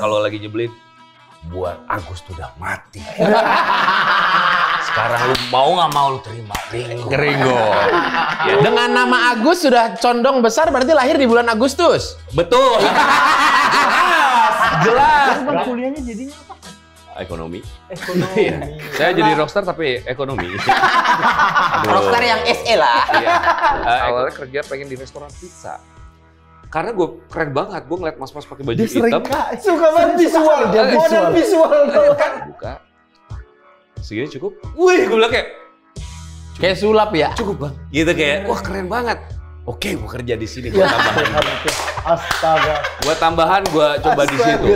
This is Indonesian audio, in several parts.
kalau lagi nyebelin buat Agus tuh udah mati. Sekarang lu mau nggak mau lu terima Ringo. ya. Dengan nama Agus sudah condong besar berarti lahir di bulan Agustus. Betul. Jelas. Bang kuliahnya jadinya apa? Ekonomi. Ekonomi. Iya. Saya jadi rockstar tapi ekonomi. rockstar yang SE lah. Iya. Uh, Awalnya kerja pengen di restoran pizza karena gue keren banget gue ngeliat mas-mas pakai baju Diserika. hitam suka banget visual dia modal visual, visual. Eh, kan buka segini cukup wih gue bilang kayak cukup. kayak sulap ya cukup bang gitu kayak wah keren banget oke gue kerja di sini gue iya. tambahan astaga gue tambahan gue coba di situ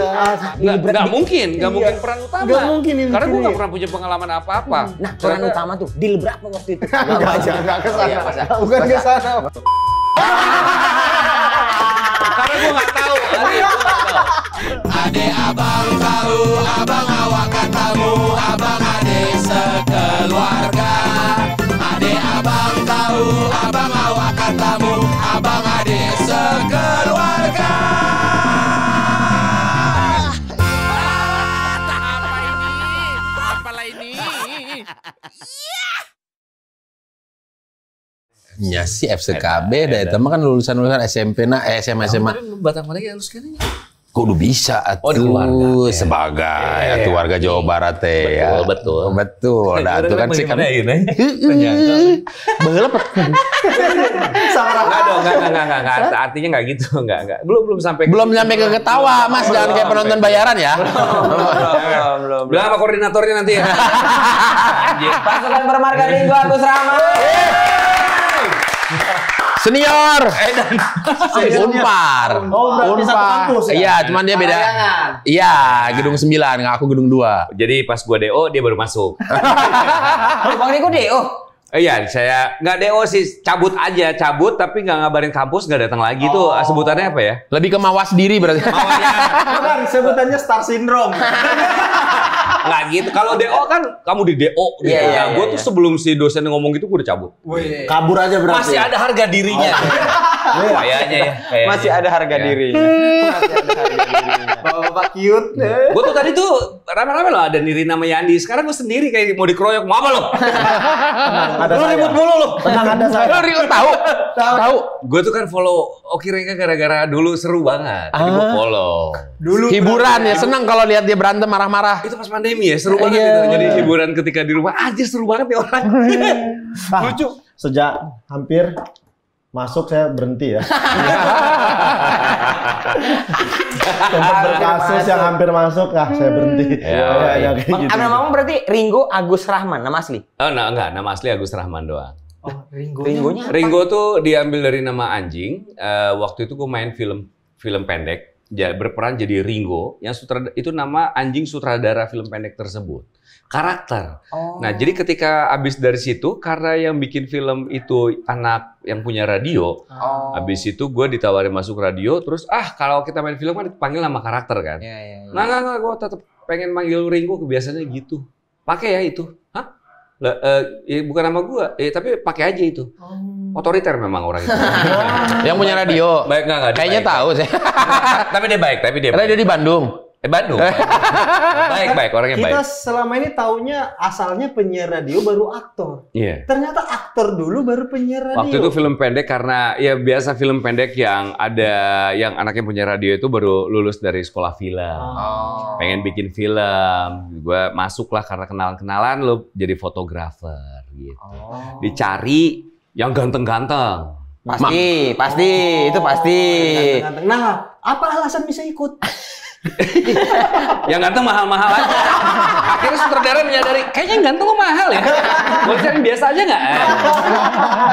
nggak, mungkin nggak iya. mungkin peran utama Gak mungkin ini karena gue nggak pernah punya pengalaman apa-apa hmm. nah peran utama tuh di lebrak waktu itu nggak nggak kesana iya, ya. bukan kesana ya. karena gue nggak tahu. Ade abang tahu, abang awak kata. Ya si FCKB dah itu mah kan lulusan-lulusan SMP na eh SMA SMA. Batang mana yang lulus kan Kok udah bisa atuh oh, keluarga, eh. sebagai ya, eh. atuh warga Jawa Barat teh ya. Betul betul. Betul. Nah, itu kan sih kan. Baheula apa? Salah. Enggak dong, enggak enggak enggak enggak. Artinya enggak gitu, enggak enggak. Belum belum sampai Belum gitu. nyampe ke ketawa, Mas. Jangan kayak penonton gitu. bayaran ya. Belum belum. Belum sama koordinatornya nanti ya. Pasukan bermarga minggu Agus Rama. Eh. Senior. Eh, senior, Unpar. Oh, Unpar. Ya? Iya, senior, cuman dia beda. Iya, gedung 9, aku gedung 2. Jadi pas gua DO dia baru masuk. Oh, Bang senior, DO. Iya, saya nggak DO sih, cabut aja, cabut tapi nggak ngabarin kampus, nggak datang lagi oh. tuh. Sebutannya apa ya? Lebih ke mawas diri berarti. Mawas ya. sebutannya star syndrome. nggak gitu. Kalau DO kan kamu di DO gitu. Yeah, yeah, nah, gue iya, tuh yeah. sebelum si dosen ngomong gitu gue udah cabut. Wih. Kabur aja berarti. Masih ya? ada harga dirinya. Oh, iya. Iya. Kayaknya ya. Masih ada harga ya. dirinya. Masih ada harga dirinya. Bapak-bapak cute. Iya. Gue tuh tadi tuh rame-rame loh ada Niri nama Yandi. Sekarang gue sendiri kayak mau dikeroyok. Mau apa lo? ada lo ribut mulu lo. Tenang ada saya. Lo ribut tahu? Tahu. Gue tuh kan follow Oki Reka gara-gara dulu seru banget. Tapi gue ah. follow. Dulu hiburan ya seneng kalau lihat dia berantem marah-marah. Itu pas pandemi ya seru banget gitu. Jadi hiburan ketika di rumah aja seru banget ya orang. Ah. Lucu. Sejak hampir masuk saya berhenti ya. Tempat berkasus masuk. yang hampir masuk, ah saya hmm. berhenti. Ya, ya, ya, gitu. Nama berarti Ringo Agus Rahman, nama asli? Oh, nah, enggak, nama asli Agus Rahman doang. Oh, Ringo. Ringgonya Ringo tuh diambil dari nama anjing. Uh, waktu itu gue main film film pendek, berperan jadi Ringo yang sutradara itu nama anjing sutradara film pendek tersebut karakter. Nah, oh. Nah, jadi ketika abis dari situ, karena yang bikin film itu anak yang punya radio, oh. abis itu gue ditawarin masuk radio, terus ah kalau kita main film kan dipanggil nama karakter kan. Ya, ya, ya. Nah, nggak nggak, gue tetap pengen manggil Ringo, kebiasaannya gitu. Pakai ya itu, hah? Lah, uh, ya bukan nama gue, eh, ya, tapi pakai aja itu. Oh otoriter memang orang itu. yang punya radio. Baik, baik enggak, enggak, Kayaknya baik. tahu sih. tapi dia baik, tapi dia. Baik. dia di Bandung. Eh Bandung. baik baik orangnya kita baik. Kita selama ini taunya asalnya penyiar radio baru aktor. Iya. Yeah. Ternyata aktor dulu baru penyiar radio. Waktu itu film pendek karena ya biasa film pendek yang ada yang anaknya punya radio itu baru lulus dari sekolah film. Oh. Pengen bikin film. Gue masuklah karena kenalan-kenalan lo jadi fotografer gitu. Oh. Dicari yang ganteng-ganteng. Pasti, Mak. pasti, oh. itu pasti. Ganteng -ganteng. Nah, apa alasan bisa ikut? yang ganteng mahal-mahal aja. Akhirnya sutradara menyadari, kayaknya yang ganteng kok mahal ya. Gue cari biasa aja nggak? Eh.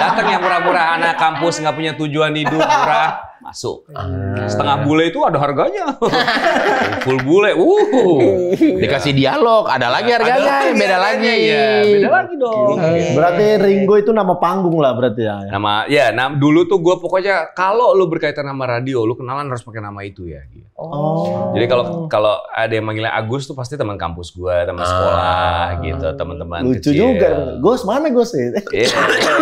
Datang yang murah-murah anak kampus nggak punya tujuan hidup murah masuk. Hmm. Setengah bule itu ada harganya. Full bule, uh. Dikasih dialog, ada lagi harganya, ada lagi beda lagi. Ya, beda lagi dong. Berarti Ringo itu nama panggung lah berarti ya. Nama ya, nam, dulu tuh gue pokoknya kalau lu berkaitan sama radio, lu kenalan harus pakai nama itu ya. Gitu. Oh. Jadi kalau kalau ada yang manggilnya Agus tuh pasti teman kampus gue, teman ah. sekolah gitu, teman-teman Lucu kecil. juga. Gus mana Gus? Iya, iya,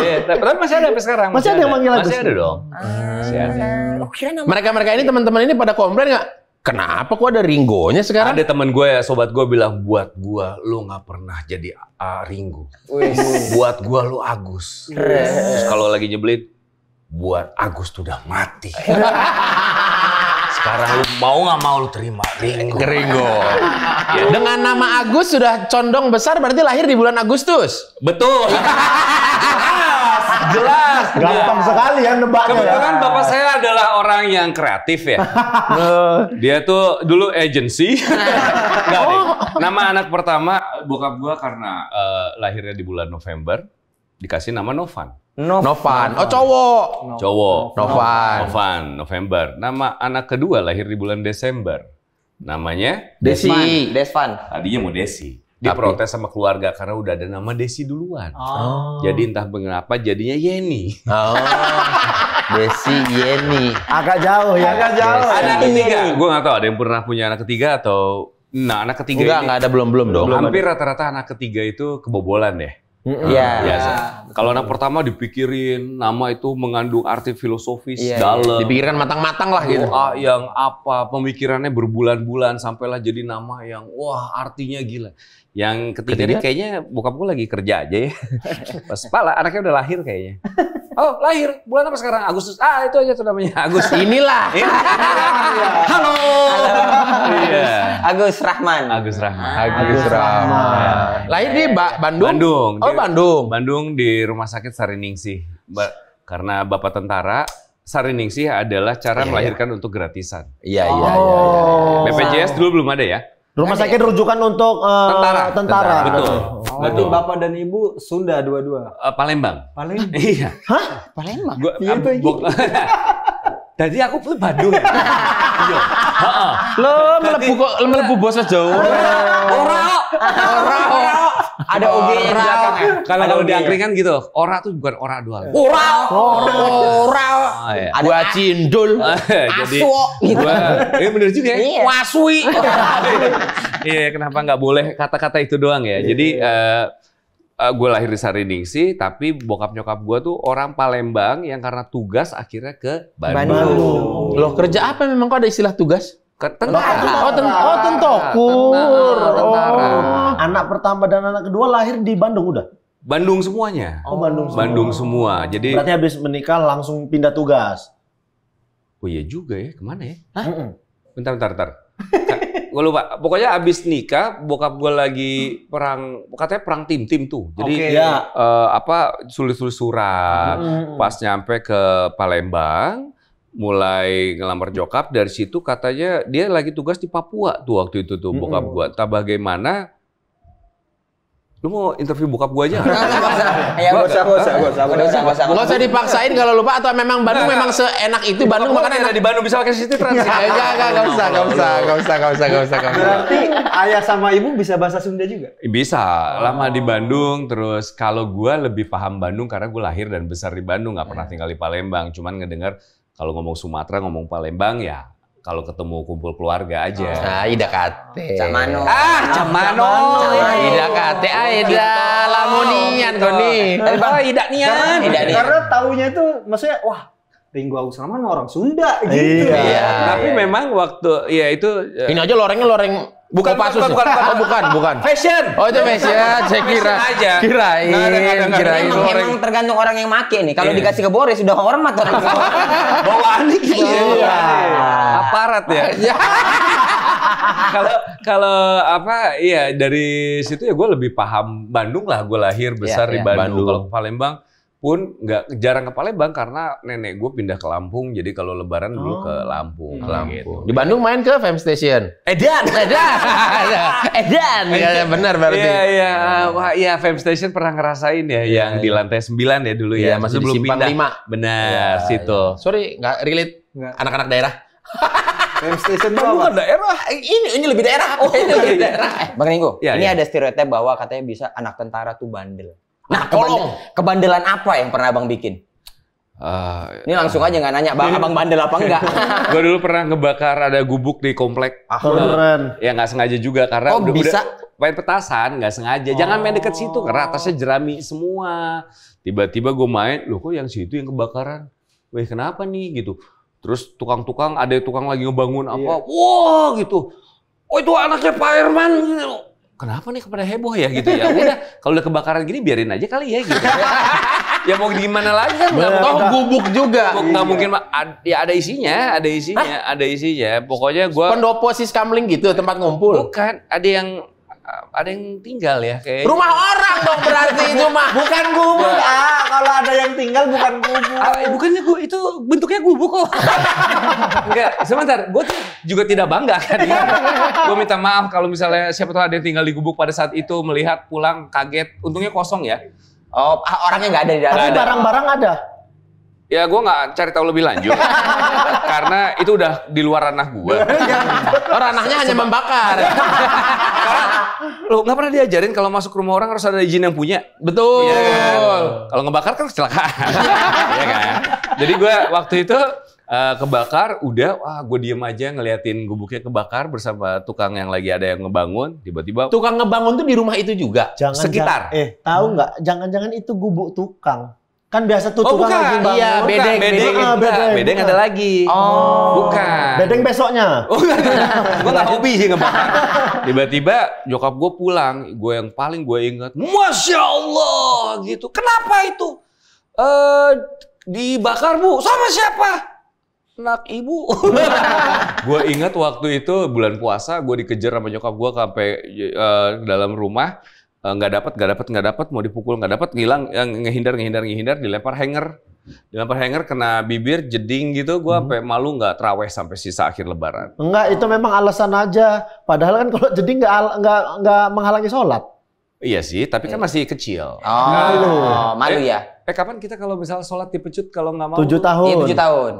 iya, tapi masih ada sampai sekarang. Masih, masih ada yang manggil Agus. Masih ada dong. Ah. Masih ada. Iya. Mereka-mereka ini teman-teman ini pada komplain nggak? Kenapa kok ada Ringgonya sekarang? Ada teman gue ya, sobat gue bilang buat gue lu nggak pernah jadi uh, Ringgo. buat gue lu Agus. Terus kalau lagi nyebelin, buat Agus tuh udah mati. Sekarang lu mau nggak mau lu terima Ringgo. Ringgo. ya. Dengan nama Agus sudah condong besar berarti lahir di bulan Agustus. Betul. Jelas. Gampang ya. sekali ya nebaknya. Ya. Kebetulan ya. bapak saya adalah orang yang kreatif ya. Dia tuh dulu agency. oh. Nama anak pertama bokap gua karena uh, lahirnya di bulan November dikasih nama Novan. Novan. Novan. Oh cowok. No. Cowok. Novan. Novan. November. Nama anak kedua lahir di bulan Desember. Namanya Desi. Desvan. Tadinya mau Desi. Dia Tapi, protes sama keluarga karena udah ada nama Desi duluan. Oh. Jadi entah mengapa jadinya Yeni. Oh. Desi Yeni. Agak jauh ya. Agak jauh. Desi. Ada ketiga. Gue gak tahu ada yang pernah punya anak ketiga atau Nah, anak ketiga Enggak, ini ada belum-belum dong. Hampir rata-rata anak ketiga itu kebobolan deh. Nah, iya. Mm -hmm. Kalau anak pertama dipikirin nama itu mengandung arti filosofis yeah, iya. dalam. Dipikirkan matang-matang lah gitu. Oh, yang apa pemikirannya berbulan-bulan sampailah jadi nama yang wah artinya gila. Yang ketiga, ketiga? ini kayaknya bokap gue lagi kerja aja ya. Pas pala, anaknya udah lahir kayaknya. Oh, lahir. Bulan apa sekarang? Agustus. Ah, itu aja tuh namanya. Agustus. Inilah. Halo. Iya. Agus Rahman. Agus Rahman. Ah. Agus Rahman. Lahir di ba Bandung? Bandung. Oh, Bandung. Bandung di Rumah Sakit Sariningsih. Ba karena Bapak tentara, Sariningsih adalah cara iya, iya. melahirkan untuk gratisan. Iya, iya, iya. iya. Oh. BPJS dulu belum ada ya? Rumah sakit ya. rujukan untuk uh, tentara. tentara. Tentara. Betul. Oh. Berarti bapak dan ibu Sunda dua-dua. Uh, Palembang. Palembang. iya. Hah? Palembang. Gua, iya tuh. Iya. Jadi aku pun Bandung ya. Iya. Heeh. Lo melebu kok melebu bos sejauh. Ora. Ora. Ora. Ada OG di belakang ya? Kalau kalau di ya? angkringan gitu, ora tuh bukan ora doang. Ora, oh, ora, ora. Iya. Ah, iya. gua cindul, ah, iya, Jadi gitu. Iya bener juga ya. Wasui. Iya, kenapa nggak boleh kata-kata itu doang ya? Jadi uh, eh, eh, gue lahir di Sariningsi, tapi bokap nyokap gue tuh orang Palembang yang karena tugas akhirnya ke Bandung. Bandung. Loh kerja apa memang kok ada istilah tugas? Ke tentara. Oh, tentara. Oh, tentokur. Tentara. tentara. Oh anak pertama dan anak kedua lahir di Bandung udah? Bandung semuanya. Oh, Bandung oh. semua. Bandung semua. Jadi Berarti habis menikah langsung pindah tugas. Oh iya juga ya, kemana ya? Hah? Bentar, bentar, bentar. gue lupa. Pokoknya abis nikah, bokap gue lagi perang, katanya perang tim-tim tuh. Jadi okay. ya. uh, apa sulit-sulit surat. -hmm. Pas nyampe ke Palembang, mulai ngelamar jokap dari situ katanya dia lagi tugas di Papua tuh waktu itu tuh bokap gue. Entah bagaimana lu mau interview bokap gua aja? Enggak usah, enggak usah, enggak usah, enggak usah, enggak usah. Enggak usah dipaksain kalau lupa atau memang Bandung memang seenak itu Bandung makan enak di Bandung bisa pakai sistem transit. Enggak, enggak, usah, enggak usah, enggak usah, enggak usah, enggak usah, Berarti ayah sama ibu bisa bahasa Sunda juga? Bisa. Oh. Lama di Bandung terus kalau gua lebih paham Bandung karena gua lahir dan besar di Bandung, nggak pernah iya. tinggal di Palembang, cuman ngedengar kalau ngomong Sumatera, ngomong Palembang ya kalau ketemu kumpul keluarga aja. Nah, ida kate. Camano. Ah, camano. Ida kate, ah ida lamunian kau nih. Oh, ida oh, nian. Karena taunya itu maksudnya wah Ringgo Agus Rahman orang Sunda gitu. Iya. Tapi memang waktu ya itu eh, ini aja lorengnya loreng Bukan, oh, pasus ya? bukan, bukan, oh, bukan, bukan. Fashion. Oh, itu fashion. Nah, Saya kira. Fashion aja. Kirain, nah, kirain. Emang, tergantung orang yang make nih. Kalau yeah. dikasih ke Boris sudah hormat orang. Bawaannya gitu. Iya. Aparat ya. Iya. Kalau kalau apa iya dari situ ya gue lebih paham Bandung lah gue lahir besar yeah, di iya. Bandung. Bandung. Kalau Palembang pun nggak jarang ke Palembang karena nenek gue pindah ke Lampung jadi kalau Lebaran dulu ke oh. Lampung. Ke iya, gitu. Lampung. Gitu. Di Bandung main ke Fam Station. Edan, iya, Edan, Edan. Iya, iya benar berarti. Iya iya, wah iya Fam Station pernah ngerasain ya, ya yang ya. di lantai 9 ya dulu ya. ya masih belum pindah. lima. Benar, ya, situ. Ya. Sorry, nggak relate anak-anak daerah. Fam Station itu bukan daerah. Ini ini lebih daerah. Oh, ini lebih daerah. Bang Ringo, ya, ini ya. ada stereotip bahwa katanya bisa anak tentara tuh bandel. Nah, nah Kebandel, kebandelan apa yang pernah abang bikin? Uh, ini langsung uh, aja nggak nanya bang, abang bandel apa enggak? gue dulu pernah ngebakar ada gubuk di komplek. Ah, keren. Ya nggak sengaja juga karena oh, udah, bisa udah main petasan nggak sengaja. Oh. Jangan main deket situ karena atasnya jerami semua. Tiba-tiba gue main, loh kok yang situ yang kebakaran? Wih kenapa nih gitu? Terus tukang-tukang ada tukang lagi ngebangun apa? Iya. Wow gitu. Oh itu anaknya Pak Herman. Gitu kenapa nih kepada heboh ya gitu ya udah kalau udah kebakaran gini biarin aja kali ya gitu ya mau gimana lagi kan nggak mau gubuk juga nggak mungkin ya ada isinya ada isinya Hah? ada isinya pokoknya gue pendopo si kamling gitu tempat ngumpul bukan ada yang ada yang tinggal ya kayak rumah orang dong berarti itu mah bukan gubuk ya. ah kalau ada yang tinggal bukan gubuk ah, eh, bukannya gua itu bentuknya gubuk kok enggak sebentar gue juga tidak bangga kan iya. gue minta maaf kalau misalnya siapa tahu ada yang tinggal di gubuk pada saat itu melihat pulang kaget untungnya kosong ya Oh, ah, orangnya nggak ada di dalam. Tapi barang-barang ada. Ya gue nggak cari tahu lebih lanjut karena itu udah di luar ranah gue. oh, ranahnya hanya membakar. lo nggak pernah diajarin kalau masuk rumah orang harus ada izin yang punya. Betul. Iya kan? Kalau ngebakar kan kecelakaan. Iya kan? Jadi gue waktu itu eh, kebakar udah wah gue diem aja ngeliatin gubuknya kebakar bersama tukang yang lagi ada yang ngebangun tiba-tiba tukang ngebangun tuh di rumah itu juga jangan, sekitar jangan, eh tahu hmm. nggak jangan-jangan itu gubuk tukang Kan biasa tuh oh, bukan. lagi Iya, bedeng. Bukan. Bedeng, bedeng, ah, bedeng, bedeng. bedeng ada lagi. Oh. Bukan. Bedeng besoknya. Oh, gue gak hobi sih ngebakar. Tiba-tiba Jokap gue pulang. Gue yang paling gue inget. Masya Allah gitu. Kenapa itu? Eh dibakar bu. Sama siapa? Anak ibu. gue inget waktu itu bulan puasa. Gue dikejar sama nyokap gue sampai uh, dalam rumah Eh, nggak dapat nggak dapat nggak dapat mau dipukul nggak dapat yang eh, ngehindar ngehindar ngehindar dilempar hanger dilempar hanger kena bibir jeding gitu gue hmm. sampai malu nggak teraweh sampai sisa akhir lebaran enggak itu memang alasan aja padahal kan kalau jeding nggak nggak nggak menghalangi sholat iya sih tapi kan iya. masih kecil oh malu, malu ya eh, eh kapan kita kalau misal sholat dipecut kalau nggak mau tujuh tahun iya, tujuh tahun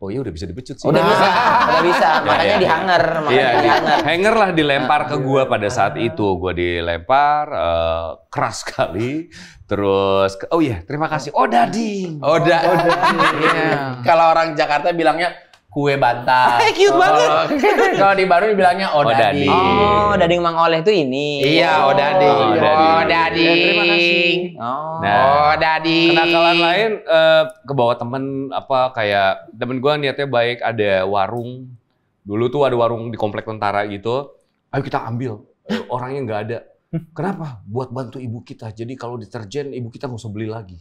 Oh iya udah bisa dipecut sih. Udah bisa, udah bisa. Makanya di hanger, makanya ya, ya. di hanger. Iya, iya. Hanger lah dilempar ke iya. gua pada saat itu. Gua dilempar uh, keras sekali. Terus oh iya, terima kasih. Oh dading. Oh, da oh dading. yeah. Kalau orang Jakarta bilangnya kue bantal. Eh, cute oh. banget. Kalau di baru dibilangnya odading. Oh, dading oh, Mang Oleh tuh ini. Iya, odading. Oh, odading. Oh, ya, terima kasih. Oh, nah, odading. Kenakalan lain uh, ke bawah temen apa kayak temen gua niatnya baik ada warung. Dulu tuh ada warung di komplek tentara gitu. Ayo kita ambil. Eh, orangnya nggak ada. Kenapa? Buat bantu ibu kita. Jadi kalau deterjen ibu kita nggak usah beli lagi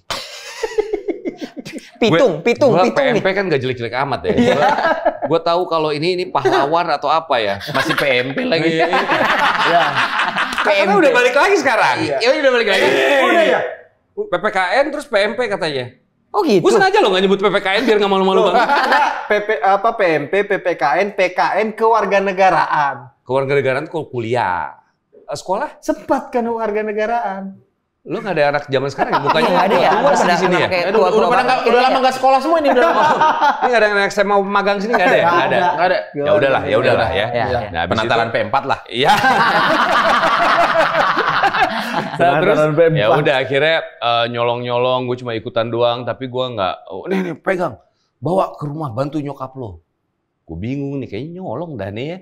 pitung, pitung, gua pitung. PMP nih. kan gak jelek-jelek amat ya. Yeah. Gue tahu kalau ini ini pahlawan atau apa ya. Masih PMP lagi. Iya. ya. PMP. udah balik lagi sekarang. Iya, ya, udah balik lagi. Iya. Udah ya. PPKN terus PMP katanya. Oh gitu. Gue sengaja loh gak nyebut PPKN biar gak malu-malu banget. PP apa PMP, PPKN, PKN kewarganegaraan. Kewarganegaraan kok kuliah. Eh, sekolah? Sempat kan warga negaraan lu gak ada anak zaman sekarang ya? Mukanya gak iya, ada ya? Tua di sini ya? Aduh, udah, pada gak, udah lama gak sekolah semua ini. Udah ini gak ada anak SMA magang sini gak ada ya? Gak ada. Gak ada. Ya udahlah, ya udahlah ya. Iya. Nah, penataran P4 lah. Iya. nah, terus ya udah akhirnya eh, nyolong-nyolong gue cuma ikutan doang tapi gue nggak oh, nih nih pegang bawa ke rumah bantu nyokap lo gue bingung nih kayaknya nyolong dah nih ya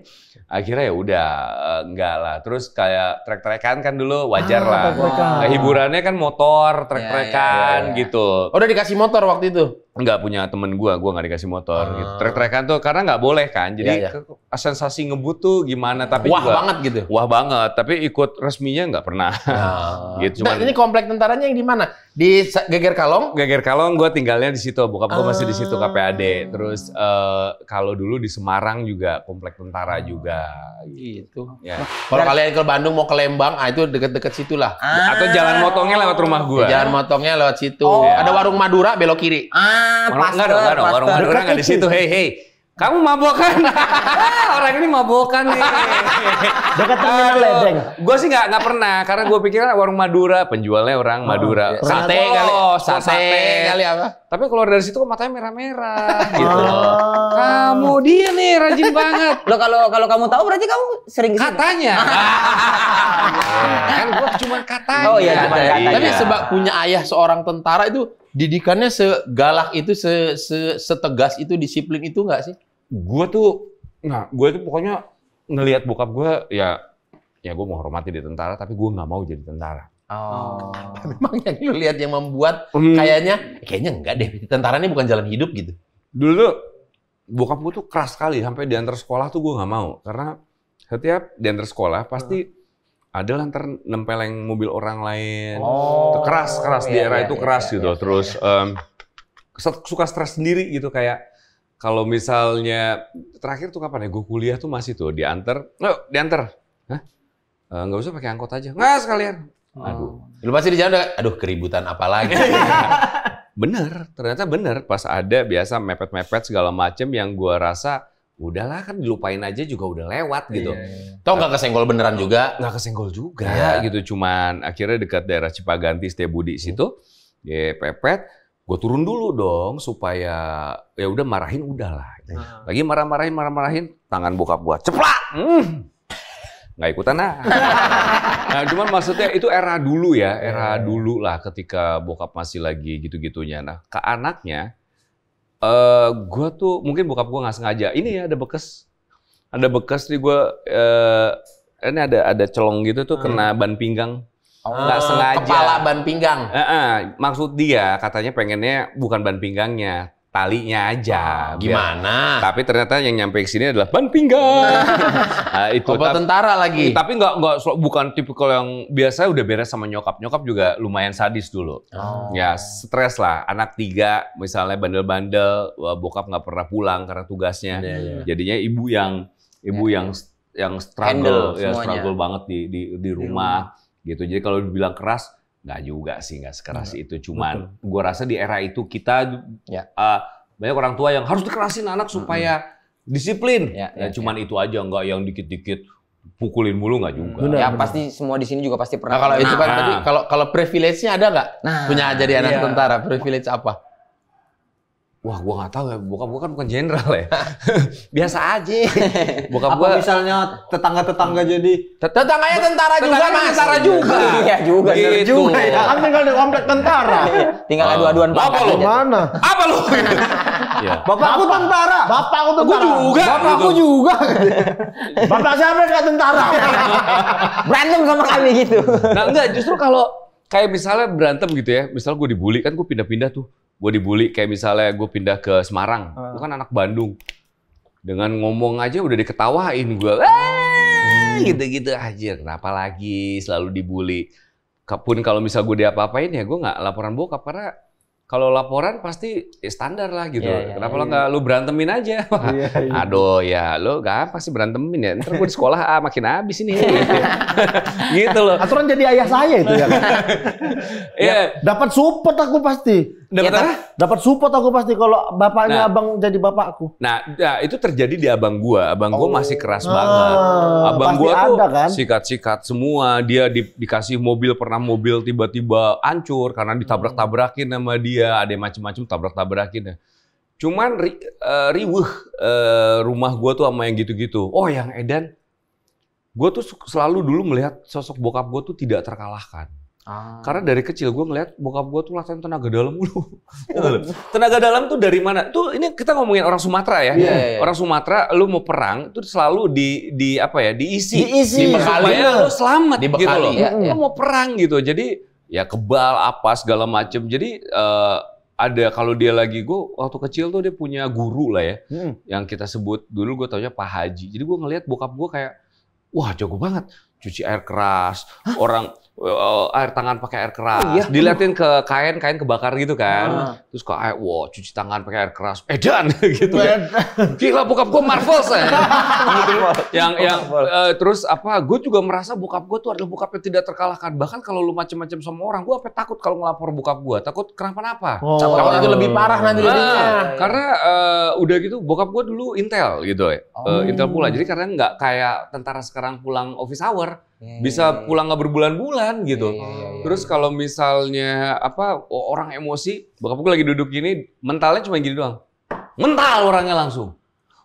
akhirnya ya udah eh, enggak lah terus kayak trek-trekan kan dulu wajar ah, lah wow. hiburannya kan motor ya, ya, trek-trekan ya, ya, ya, ya. gitu oh, udah dikasih motor waktu itu nggak punya temen gue, gue nggak dikasih motor. Hmm. Gitu. Ah. trek tuh karena nggak boleh kan, jadi ya, ya. sensasi ngebut tuh gimana? Tapi wah juga, banget gitu. Wah banget, tapi ikut resminya nggak pernah. Ah. gitu. Nah, cuman, nah ini komplek tentaranya yang di mana? Di Geger Kalong? Geger Kalong, gue tinggalnya di situ. Bokap gue masih di situ ah. KPAD. Terus uh, kalau dulu di Semarang juga komplek tentara ah. juga. Gitu. Ya. Nah, kalau kalian ke Bandung mau ke Lembang, ah itu deket-deket situ lah. Ah. Atau jalan motongnya lewat rumah gue. Jalan motongnya lewat situ. Oh. Ada warung Madura belok kiri. Ah. Orang enggak dong, enggak dong. Orang orang di situ. Hei, hei. Kamu mabokan. orang ini mabokan nih. Dekat terminal ledeng. Gue sih nggak nggak pernah karena gue pikir kan warung Madura penjualnya orang oh, Madura. Oh, sate kali. Oh, oh, sate. sate kali apa? Tapi keluar dari situ kok matanya merah-merah gitu. Oh. Kamu dia nih rajin banget. Lo kalau kalau kamu tahu berarti kamu sering kesini. Katanya. Ah. kan gue cuma katanya. Oh iya, cuma katanya. Tapi sebab punya ayah seorang tentara itu didikannya segalak itu, se, se, setegas itu, disiplin itu nggak sih? Gue tuh, nah, gue tuh pokoknya ngelihat bokap gue ya, ya gue menghormati di tentara, tapi gue nggak mau jadi tentara. Oh. Apa memang yang lu lihat yang membuat hmm. kayaknya, kayaknya enggak deh, tentara ini bukan jalan hidup gitu. Dulu tuh bokap gue tuh keras sekali, sampai diantar sekolah tuh gue nggak mau, karena setiap diantar sekolah pasti hmm ada lah nempeleng mobil orang lain. Oh. Keras, keras iya, di era iya, itu iya, keras iya, gitu. Iya, Terus iya. Um, suka stres sendiri gitu kayak kalau misalnya terakhir tuh kapan ya? Gue kuliah tuh masih tuh diantar, lo oh, diantar, Hah? Eh, nggak usah pakai angkot aja, nggak sekalian. Oh. Aduh, lu pasti di jalan aduh keributan apa lagi? bener, ternyata bener. Pas ada biasa mepet-mepet segala macem yang gue rasa udahlah kan dilupain aja juga udah lewat iya, gitu. Yeah. Iya. Tahu nggak kesenggol beneran juga? Nggak kesenggol juga yeah. gitu, cuman akhirnya dekat daerah Cipaganti, hmm. situ, ya pepet. Gue turun dulu dong supaya ya udah marahin udahlah. Uh. Lagi marah-marahin, marah-marahin, tangan bokap gua ceplak. Mm nggak ikutan nah. nah cuman maksudnya itu era dulu ya, era iya. dulu lah ketika bokap masih lagi gitu-gitunya. Nah ke anaknya uh, eh, gue tuh mungkin bokap gue nggak sengaja. Ini ya ada bekas, ada bekas di gue. Uh, ini ada ada celong gitu tuh hmm. kena ban pinggang. Oh, nggak oh, sengaja. Kepala ban pinggang. Uh, uh, maksud dia katanya pengennya bukan ban pinggangnya, talinya aja. gimana? Biar. Tapi ternyata yang nyampe ke sini adalah ban pinggang. nah, itu Obat tentara lagi. Tapi nggak nggak bukan tipikal yang biasa udah beres sama nyokap. Nyokap juga lumayan sadis dulu. Oh. Ya stres lah. Anak tiga misalnya bandel-bandel, bokap nggak pernah pulang karena tugasnya. Yeah, yeah. Jadinya ibu yang ibu yeah. yang iya. yang struggle ya struggle banget di di rumah, di rumah. gitu. Jadi kalau dibilang keras nggak juga sih nggak sekeras hmm. itu cuman Betul. gua rasa di era itu kita ya. uh, banyak orang tua yang harus dikerasin anak supaya hmm. disiplin ya, ya, ya cuman ya. itu aja nggak yang dikit-dikit pukulin mulu nggak juga. Benar, ya benar. pasti semua di sini juga pasti pernah. Nah, kalau itu kan nah. tadi kalau kalau privilege-nya ada nggak? Nah, punya jadi anak ya. tentara, privilege apa? Wah, gua nggak tahu ya. Bokap gua kan bukan jenderal ya. Biasa aja. Bokap gua Apa misalnya tetangga-tetangga hmm. jadi tetangganya tentara juga, mas. Tentara juga. Iya juga, gitu. juga ya. Kan tinggal di komplek tentara. tinggal uh, ah. aduan Bapak, Apa lu? Mana? Apa lu? ya. aku tentara. Bapakku tentara. Gua juga. Bapak Bapakku juga. Bapak siapa enggak tentara? Berantem sama kami gitu. Nah, enggak, justru kalau kayak misalnya berantem gitu ya, misal gue dibully kan gue pindah-pindah tuh gue dibully kayak misalnya gue pindah ke Semarang, uh. Ah. gue kan anak Bandung. Dengan ngomong aja udah diketawain gue, ah. gitu-gitu aja. Kenapa lagi selalu dibully? kapun kalau misal gue diapa-apain ya gue nggak laporan bokap karena kalau laporan pasti ya standar lah gitu. Yeah, yeah, Kenapa yeah. lo iya. nggak lo berantemin aja? Yeah, iya. yeah. Aduh ya lo nggak pasti berantemin ya. Ntar gue di sekolah ah, makin habis ini. gitu. gitu loh. Aturan jadi ayah saya itu ya. Iya. yeah. Dapat support aku pasti. Dapat ya, apa? Dapat support aku pasti kalau bapaknya nah, abang jadi bapakku. Nah, ya, itu terjadi di abang gua. Abang oh. gua masih oh. keras ah, banget. Abang gua ada, tuh kan? sikat-sikat semua. Dia di, dikasih mobil pernah mobil tiba-tiba hancur karena ditabrak-tabrakin sama dia. Ada macam-macam tabrak-tabrakin. Ya. Cuman ri, uh, eh, riwuh uh, eh, rumah gua tuh sama yang gitu-gitu. Oh, yang Edan. gua tuh selalu dulu melihat sosok bokap gua tuh tidak terkalahkan. Ah. Karena dari kecil gue ngeliat bokap gue tuh latihan tenaga dalam dulu. Iya tenaga dalam tuh dari mana? Tuh ini kita ngomongin orang Sumatera ya. Yeah, yeah, yeah. Orang Sumatera, lu mau perang tuh selalu di di apa ya? Diisi, diisi. dibekali ya. lu selamat gitu dibekali, gitu loh. Ya, ya. Lu iya. mau perang gitu. Jadi ya kebal apa segala macem. Jadi uh, ada kalau dia lagi gue waktu kecil tuh dia punya guru lah ya, hmm. yang kita sebut dulu gue taunya Pak Haji. Jadi gue ngeliat bokap gue kayak wah jago banget cuci air keras Hah? orang Oh, air tangan pakai air keras. Oh, iya. Diliatin ke kain, kain kebakar gitu kan. Uh. Terus kok air, wow, cuci tangan pakai air keras. Edan gitu kan. Gila bokap gue Marvel sih. yang yang uh, terus apa? Gue juga merasa bokap gue tuh adalah bokap yang tidak terkalahkan. Bahkan kalau lu macem-macem sama orang, gue apa takut kalau ngelapor bokap gue. Takut kenapa-napa. Oh. Takut itu lebih parah nanti nah, Karena uh, udah gitu bokap gue dulu Intel gitu ya. Oh. Uh, Intel pula. Jadi karena nggak kayak tentara sekarang pulang office hour. Bisa iya, iya, iya. pulang nggak berbulan-bulan gitu. Yeah, yeah, Terus kalau misalnya apa orang emosi, bokap gue lagi duduk gini, mentalnya cuma gini doang. Mental orangnya langsung.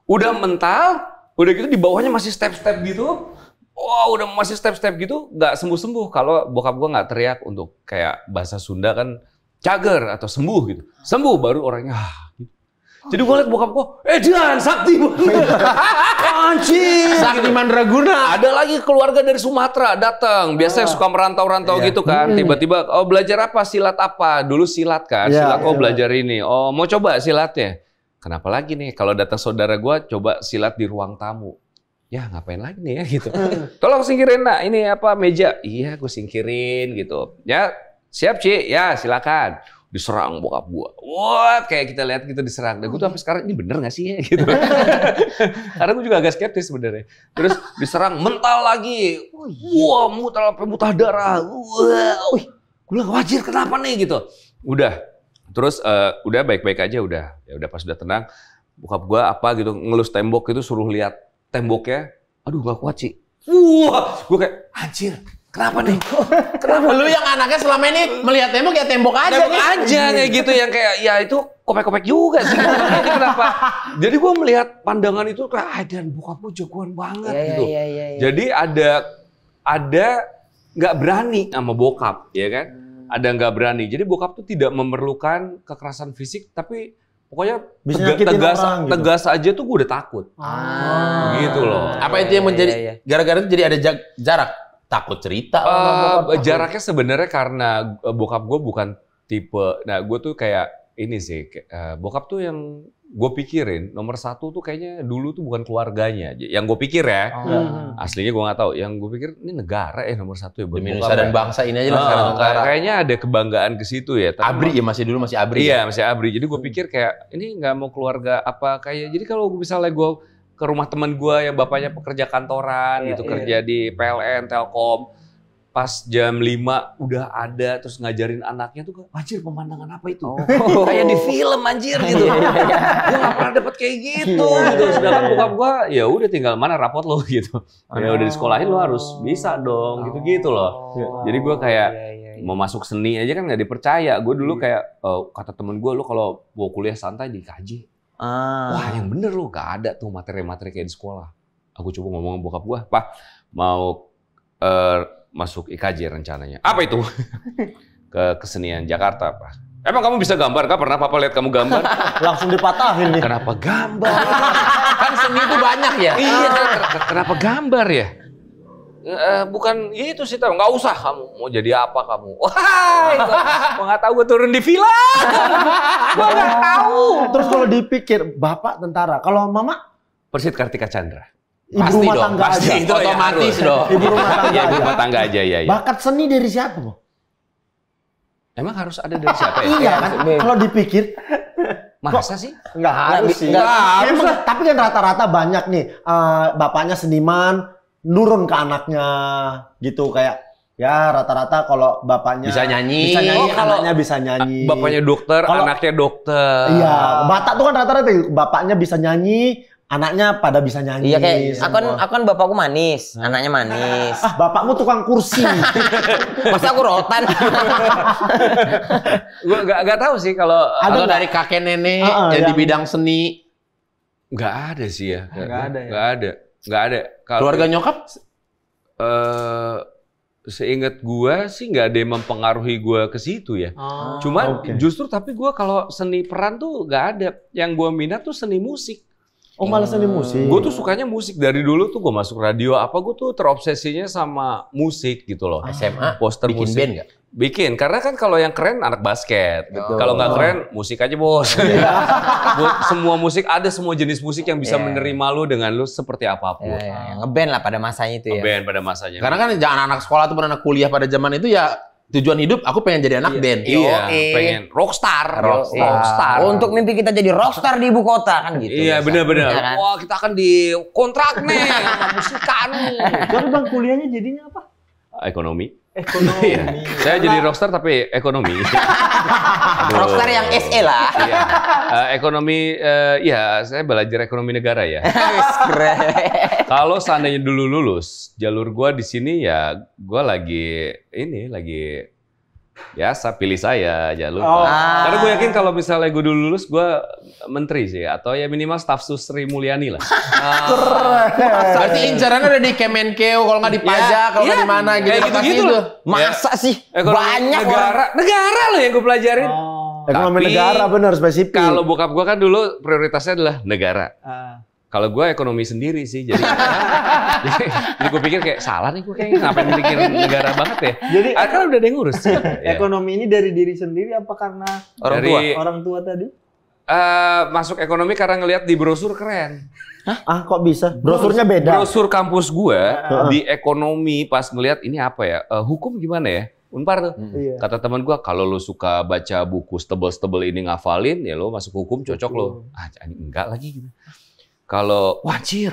Udah mental, udah gitu di bawahnya masih step-step gitu. wah udah masih step-step gitu, nggak sembuh-sembuh. Kalau bokap gue nggak teriak untuk kayak bahasa Sunda kan cager atau sembuh gitu. Sembuh baru orangnya ah, jadi gue liat bokap gue, eh Dian, Sakti Anjing. Sakti Mandraguna. Ada lagi keluarga dari Sumatera datang. Biasanya ah. suka merantau-rantau yeah. gitu kan. Hmm. Tiba-tiba, oh belajar apa? Silat apa? Dulu silat kan. Yeah, silat, oh yeah. belajar ini. Oh mau coba silatnya. Kenapa lagi nih? Kalau datang saudara gue, coba silat di ruang tamu ya ngapain lagi nih ya gitu. Tolong singkirin nak, ini apa meja? Iya, gue singkirin gitu. Ya, siap Ci, ya silakan diserang bokap gua. Wah, kayak kita lihat gitu diserang. Dan gua tuh sampai sekarang ini bener gak sih ya gitu. Karena gua juga agak skeptis sebenarnya. Terus diserang mental lagi. Wah, mutal sampai muntah darah. Wah, wih, gua wajir kenapa nih gitu. Udah. Terus uh, udah baik-baik aja udah. Ya udah pas udah tenang, bokap gua apa gitu ngelus tembok itu suruh lihat temboknya. Aduh, gak kuat sih. Wah, gua kayak anjir Kenapa nih? Kenapa lu yang anaknya selama ini melihat tembok ya tembok aja tembok nih. aja kayak gitu yang kayak ya itu kopek-kopek juga sih. kenapa? Jadi gua melihat pandangan itu kayak ah dan bokap pun jagoan banget ya, gitu. Ya, ya, ya, ya. Jadi ada ada nggak berani sama bokap, ya kan? Hmm. Ada nggak berani. Jadi bokap tuh tidak memerlukan kekerasan fisik tapi pokoknya bisa tega, tegas orang, gitu. tegas aja tuh gue udah takut. Ah. Gitu loh. Apa itu yang iya, menjadi iya, gara-gara ya, ya, ya. itu jadi ada jarak? takut cerita. Uh, lah, jaraknya sebenarnya karena eh, bokap gue bukan tipe. Nah gue tuh kayak ini sih. Uh, bokap tuh yang gue pikirin nomor satu tuh kayaknya dulu tuh bukan keluarganya. Yang gue pikir ya. Oh. Iya. Aslinya gue nggak tahu. Yang gue pikir ini negara ya nomor satu ya. Buat Demi Nusa dan ya. bangsa ini aja lah uh, Kayaknya ada kebanggaan ke situ ya. Tapi abri ya masih dulu masih abri. Iya ya? masih abri. Jadi gue pikir kayak ini nggak mau keluarga apa kayak. Jadi kalau misalnya gue ke rumah teman gue yang bapaknya pekerja kantoran yeah, gitu yeah. kerja iya. di PLN Telkom pas jam 5 udah ada terus ngajarin anaknya tuh anjir pemandangan apa itu oh. kayak di film anjir iya, gitu iya, gue gak pernah dapet kayak gitu gitu sedangkan bokap gue ya udah tinggal mana rapot lo gitu ya udah oh. di sekolahin lo harus bisa dong gitu gitu loh jadi gue kayak mau masuk seni aja kan nggak dipercaya gue dulu kayak uh, kata temen gue lo kalau mau kuliah santai dikaji Ah. Wah yang bener loh gak ada tuh materi-materi kayak di sekolah. Aku coba ngomong sama bokap gua, Pak mau uh, masuk IKJ rencananya. Apa itu? Ke kesenian Jakarta, Pak. Emang kamu bisa gambar gak? Pernah papa lihat kamu gambar? Langsung dipatahin nih. Kenapa gambar? kan seni itu banyak ya. Iya, kenapa gambar ya? Uh, bukan gitu sih tahu nggak usah kamu mau jadi apa kamu wah itu nggak tahu gue turun di villa gue nggak tahu terus kalau dipikir bapak tentara kalau mama persit Kartika Chandra Ibu pasti rumah dong, tangga pasti aja. itu oh, iya, otomatis ya, dong. Ibu rumah tangga ya, aja. rumah tangga aja ya, ya. Bakat seni dari siapa, Emang harus ada dari siapa ya? iya, iya kan? Kalau dipikir Masa sih? Enggak harus sih. Enggak, iya, harus. Emang, tapi kan rata-rata banyak nih uh, bapaknya seniman, nurun ke anaknya gitu kayak ya rata-rata kalau bapaknya bisa nyanyi, bisa nyanyi oh, kalau anaknya bisa nyanyi. Bapaknya dokter, kalau, anaknya dokter. Iya, Batak tuh kan rata-rata bapaknya bisa nyanyi, anaknya pada bisa nyanyi. Iya kayak aku kan aku kan bapakku manis, hmm. anaknya manis. Ah, bapakmu tukang kursi. Masa aku rotan. Gue gak, gak tahu sih kalau atau dari kakek nenek uh, ah, uh, ah, yang, yang di bidang seni nggak ada sih ya. Nggak ada. Ya? Gak ada. Ya. Gak ada. Nggak ada. Kalo Keluarga nyokap? Eh uh, seingat gue sih nggak ada yang mempengaruhi gua ke situ ya. Oh, Cuman okay. justru tapi gue kalau seni peran tuh nggak ada. Yang gue minat tuh seni musik. Oh malah seni hmm. musik. Gue tuh sukanya musik dari dulu tuh gue masuk radio apa gue tuh terobsesinya sama musik gitu loh. Ah. SMA. Poster bikin musik. band gak? Bikin, karena kan kalau yang keren anak basket, Betul. kalau nggak keren musik aja bos. Yeah. semua musik ada semua jenis musik yang bisa yeah. menerima lu dengan lu seperti apapun. Yeah, yeah. Iya. Ngeband lah pada masanya itu ya. pada masanya. Karena kan jangan anak sekolah tuh anak kuliah pada zaman itu ya tujuan hidup aku pengen jadi anak yeah. band. Iya, Yeah. pengen rockstar. Rockstar. rockstar. Untuk mimpi kita jadi rockstar di ibu kota kan gitu. Iya, benar-benar. Ya, kan? Wah, kita akan dikontrak nih sama musikan. Jadi Bang kuliahnya jadinya apa? Ekonomi. Ekonomi. Iya. Saya jadi rockstar tapi ekonomi. rockstar yang SE lah. Iya. Uh, ekonomi, uh, ya saya belajar ekonomi negara ya. Kalau seandainya dulu lulus, jalur gua di sini ya gua lagi ini lagi Ya, biasa pilih saya jangan lupa. Oh. Karena gue yakin kalau misalnya gue dulu lulus gue menteri sih atau ya minimal staf Susri Mulyani lah. Ah. Keren. Berarti incarannya udah di Kemenkeu kalau nggak di iya. pajak kalau ya, di mana gitu. gitu-gitu loh. Masa ya. sih Ekonomi eh, banyak negara orang. negara loh yang gue pelajarin. Oh. Ekonomi Tapi, negara benar spesifik. Kalau bokap gue kan dulu prioritasnya adalah negara. Ah. Kalau gue ekonomi sendiri sih, jadi, jadi, gue pikir kayak salah nih gue kayaknya ngapain mikir negara banget ya. Jadi ah, kan udah ada yang ngurus. Iya. ekonomi ini dari diri sendiri apa karena orang dari, tua? Orang tua tadi? Uh, masuk ekonomi karena ngelihat di brosur keren. Hah? Ah kok bisa? Brosurnya beda. Brosur kampus gue uh di ekonomi pas ngelihat ini apa ya? Uh, hukum gimana ya? Unpar tuh. Hmm. Iya. Kata teman gua kalau lu suka baca buku stebel-stebel ini ngafalin, ya lu masuk hukum cocok lo. Ah, enggak lagi gitu. Kalau wajir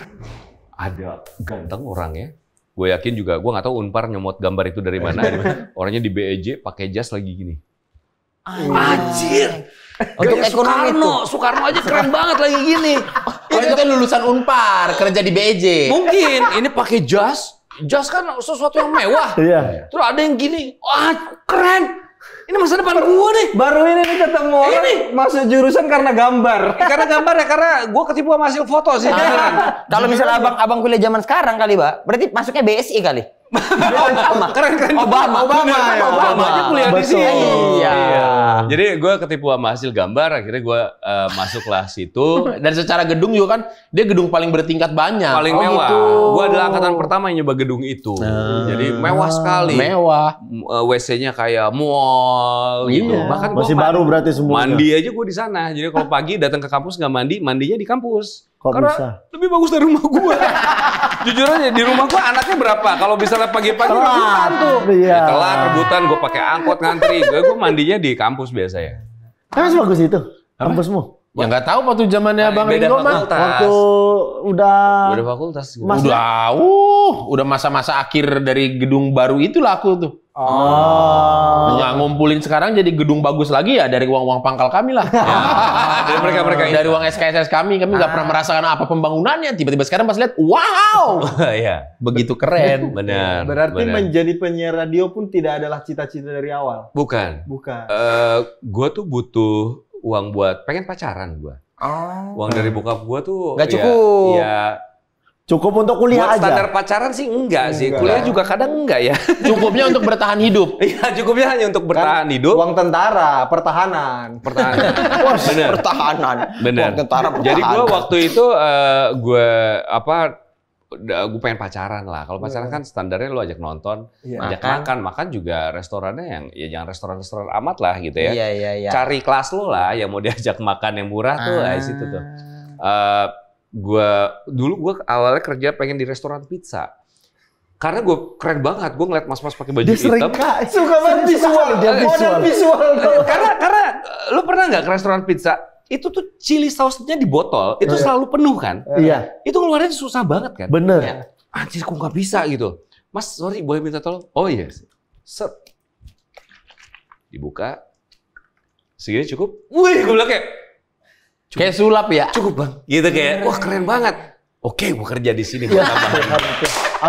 ada ganteng orangnya. Gue yakin juga, gue nggak tahu Unpar nyomot gambar itu dari mana. Orangnya di BEJ pakai jas lagi gini. Anjir. Untuk ekonomi Soekarno, itu. Soekarno aja keren banget lagi gini. Oh, itu kan lulusan Unpar, kerja di BEJ. Mungkin ini pakai jas, jas kan sesuatu yang mewah. Iya. Terus ada yang gini, wah keren. Ini masa depan gue nih. Baru ini nih ketemu orang ini. masuk jurusan karena gambar. Eh, karena gambar ya, karena gue ketipu sama hasil foto sih. Kalau misalnya abang abang kuliah zaman sekarang kali, Pak, berarti masuknya BSI kali. Obama keren keren Obama Obama Obama, ya. Obama. Obama aja kuliah di sini iya. iya. jadi gue ketipu sama hasil gambar akhirnya gue uh, masuklah situ dan secara gedung juga kan dia gedung paling bertingkat banyak paling oh, mewah gitu. gue adalah angkatan pertama yang nyoba gedung itu ah. jadi mewah sekali mewah uh, eh, wc-nya kayak mall iya. gitu bahkan masih baru berarti semua mandi aja gue di sana jadi kalau pagi datang ke kampus nggak mandi mandinya di kampus Kok Karena bisa? lebih bagus dari rumah gua. Jujur aja di rumah gua anaknya berapa? Kalau misalnya pagi-pagi rebutan tuh. Iya. Ya, telat rebutan gua pakai angkot ngantri. Gua, gua mandinya di kampus biasa ya. Tapi bagus itu kampusmu. Ya nggak tahu waktu zamannya nah, Bang Ringo mah waktu udah udah fakultas. udah uh, udah masa-masa akhir dari gedung baru itulah aku tuh. Oh. Nah, ngumpulin sekarang jadi gedung bagus lagi ya dari uang-uang pangkal kami lah. ya. dari mereka-mereka Dari uang SKSS kami, kami nggak ah. pernah merasakan apa pembangunannya. Tiba-tiba sekarang pas lihat, wow! ya. Begitu keren. Benar. Berarti benar. menjadi penyiar radio pun tidak adalah cita-cita dari awal. Bukan. Bukan. Uh, eh, gue tuh butuh uang buat, pengen pacaran gue. Oh. Uang dari bokap gue tuh. Gak ya, cukup. Ya, ya Cukup untuk kuliah Buat aja. standar pacaran sih enggak, enggak sih. Kuliah juga kadang enggak ya. Cukupnya untuk bertahan hidup. Iya, cukupnya hanya untuk kan bertahan kan, hidup. Uang tentara, pertahanan. Pertahanan. benar. Bener. pertahanan. Benar. Uang tentara pertahanan. Jadi gue waktu itu uh, eh, gue apa gue pengen pacaran lah. Kalau pacaran kan standarnya lo ajak nonton, yeah. ajak makan. makan, makan juga restorannya yang ya jangan restoran-restoran amat lah gitu ya. Iya, iya, iya. Cari kelas lo lah yang mau diajak makan yang murah tuh lah nah, di situ tuh. Uh, gue dulu gue awalnya kerja pengen di restoran pizza. Karena gue keren banget, gue ngeliat mas-mas pakai baju Dia hitam. Kak, suka banget visual, dia visual. visual. karena karena lo pernah nggak ke restoran pizza? Itu tuh chili sausnya di botol, itu yeah. selalu penuh kan? Iya. Yeah. Itu ngeluarin susah banget kan? Bener. Ya, anjir, kok nggak bisa gitu. Mas, sorry, boleh minta tolong? Oh iya. Yes. Set. Dibuka. Segini cukup. Wih, gue bilang kayak, Cukup. Kayak sulap ya. Cukup bang. Gitu kayak, wah keren banget. Oke, gue kerja di sini. Iya. Gua tambahan.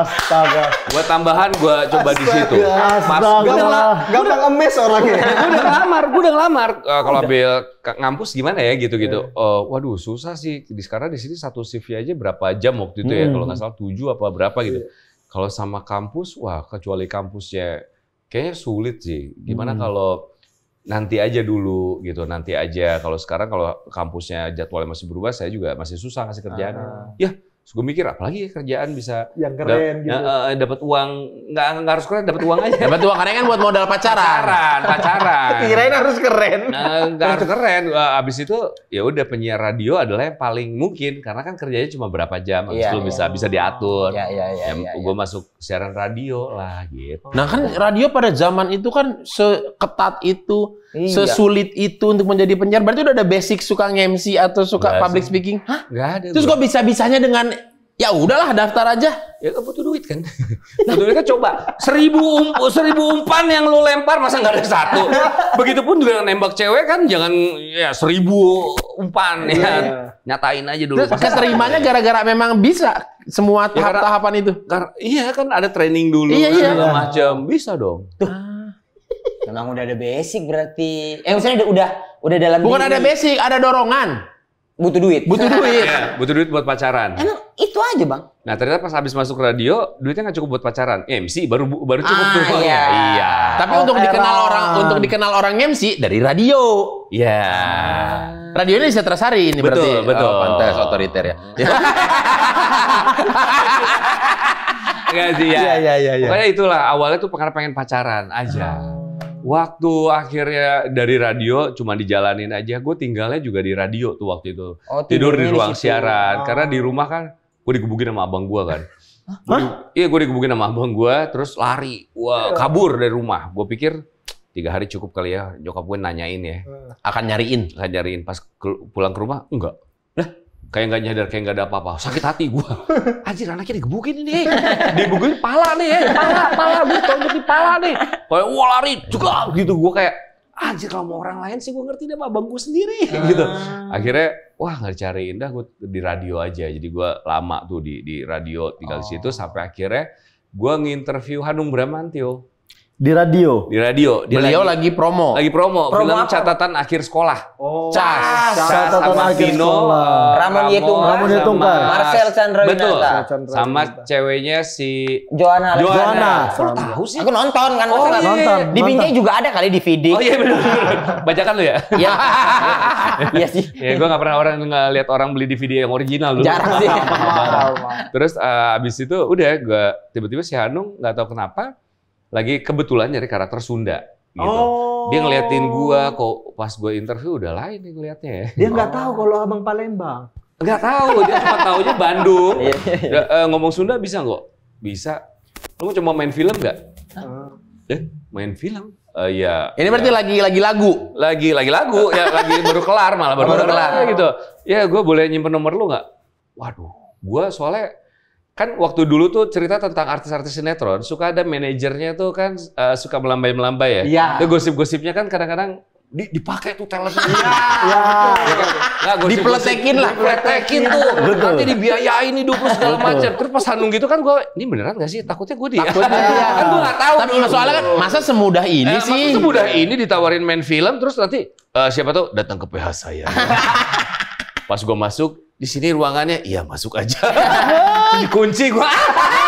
Astaga. Gue tambahan, gue coba di situ. Mas, gue udah gampang emes orangnya. gue udah ngelamar, gue udah ngelamar. Uh, kalau ambil ngampus gimana ya gitu-gitu. Uh, waduh, susah sih. Di sekarang di sini satu CV aja berapa jam waktu itu ya. Hmm. Kalau nggak salah tujuh apa berapa gitu. Iya. Kalau sama kampus, wah kecuali kampusnya kayaknya sulit sih. Gimana hmm. kalau nanti aja dulu gitu nanti aja kalau sekarang kalau kampusnya jadwalnya masih berubah saya juga masih susah ngasih kerjaan ah. ya Terus gue mikir apalagi kerjaan bisa yang keren dap, gitu. Uh, dapat uang nggak nggak harus keren dapat uang aja. dapat uang keren kan buat modal pacaran. Pacaran, pacaran. Kirain harus keren. Nah, nggak harus keren. abis itu ya udah penyiar radio adalah yang paling mungkin karena kan kerjanya cuma berapa jam abis yeah, itu yeah. bisa bisa diatur. Iya iya iya. Ya, iya, iya. Gue masuk siaran radio lah gitu. Nah kan radio pada zaman itu kan seketat itu Iya. Sesulit itu untuk menjadi penyiar. Berarti udah ada basic suka MC atau suka Gak public sih. speaking? Hah? Gak ada. Terus bro. kok bisa-bisanya dengan ya udahlah daftar aja. Ya kan butuh duit kan. butuh duit kan coba. Seribu, um, seribu umpan yang lu lempar masa nggak ada satu. Begitupun juga nembak cewek kan jangan ya seribu umpan ya. Iya. Nyatain aja dulu. Terus keterimanya gara-gara memang bisa semua ya, tahap-tahapan itu. Karena, iya kan ada training dulu iya, kan, iya. macam bisa dong. Tuh. Ah. Emang udah ada basic berarti. Eh maksudnya udah udah, udah dalam Bukan diri. ada basic, ada dorongan. Butuh duit. Butuh duit. ya, butuh duit buat pacaran. Emang itu aja, Bang. Nah, ternyata pas habis masuk radio, duitnya nggak cukup buat pacaran. Eh, MC baru baru cukup ah, tuh. Iya. iya. iya. Tapi oh, untuk dikenal orang untuk dikenal orang MC dari radio. Iya. Yeah. Ah. Radio ini bisa terasari ini betul, berarti. Betul, betul. Oh, pantas otoriter ya. Enggak sih ya. Iya, iya, iya, iya. Pokoknya itulah awalnya tuh karena pengen pacaran aja. Ah. Waktu akhirnya dari radio cuma dijalanin aja. Gue tinggalnya juga di radio tuh waktu itu. Oh, tidur di ruang di siaran. Oh. Karena di rumah kan gue digebukin sama abang gue kan. Hah? Iya gue digebukin sama abang gue. Terus lari. Wah iya. kabur dari rumah. Gue pikir tiga hari cukup kali ya. Nyokap gue nanyain ya. Iya. Akan nyariin? Akan nyariin. Pas pulang ke rumah enggak kayak nggak nyadar kayak nggak ada apa-apa sakit hati gue anjir anaknya digebukin ini digebukin pala nih eh. pala pala gue tau di pala nih kayak wah lari juga gitu gue kayak anjir kalau mau orang lain sih gue ngerti deh abang gue sendiri ah. gitu akhirnya wah nggak cari dah gue di radio aja jadi gue lama tuh di di radio tinggal oh. di situ sampai akhirnya gue nginterview Hanung Bramantio di radio. Di radio. di Beliau lagi, lagi promo. Lagi promo. promo Film apa? catatan akhir sekolah. Oh. Cas. Cas. Catatan sama akhir Vino, sekolah. Ramon Yetungkar. Ramon Yetungkar. Marcel Chandra Betul. Sama ceweknya si Joanna. Joanna. Joanna. tahu sih? Aku nonton kan. Oh, iya, iya, iya. nonton. Di Binjai juga ada kali di Vidik. Oh iya benar. Bacakan lu ya. Iya. Iya sih. Ya gue gak pernah orang lihat orang beli DVD yang original dulu. Jarang sih. Terus eh, abis itu udah gue tiba-tiba si Hanung nggak tahu kenapa lagi kebetulan nyari karakter Sunda gitu. Oh. Dia ngeliatin gua kok pas gua interview udah lain nih ngeliatnya ya. Dia nggak oh. tahu kalau Abang Palembang. Nggak tahu, dia cuma taunya Bandung. Iya, iya, iya. Eh, ngomong Sunda bisa nggak? Bisa. Lu cuma main film nggak? Eh, main film? Uh, ya. Ini berarti lagi lagi lagu. Lagi lagi lagu, ya lagi baru kelar malah baru, baru kelar. kelar gitu. Ya, gua boleh nyimpen nomor lu nggak? Waduh, gua soalnya kan waktu dulu tuh cerita tentang artis-artis sinetron suka ada manajernya tuh kan uh, suka melambai-melambai ya. Iya. Itu gosip-gosipnya kan kadang-kadang di, dipakai tuh teleponnya. Iya. Ya. Kan? gosip, dipletekin lah. Dipletekin tuh. Betul. Nanti dibiayain nih 20 segala macam. Terus pas Hanung gitu kan gue, ini beneran gak sih? Takutnya gue dia. Takutnya kan gue gak tau. Tapi soalnya kan masa semudah eh, ini eh, sih? semudah ini ditawarin main film terus nanti uh, siapa tuh datang ke PH saya. pas gue masuk di sini ruangannya iya masuk aja dikunci gua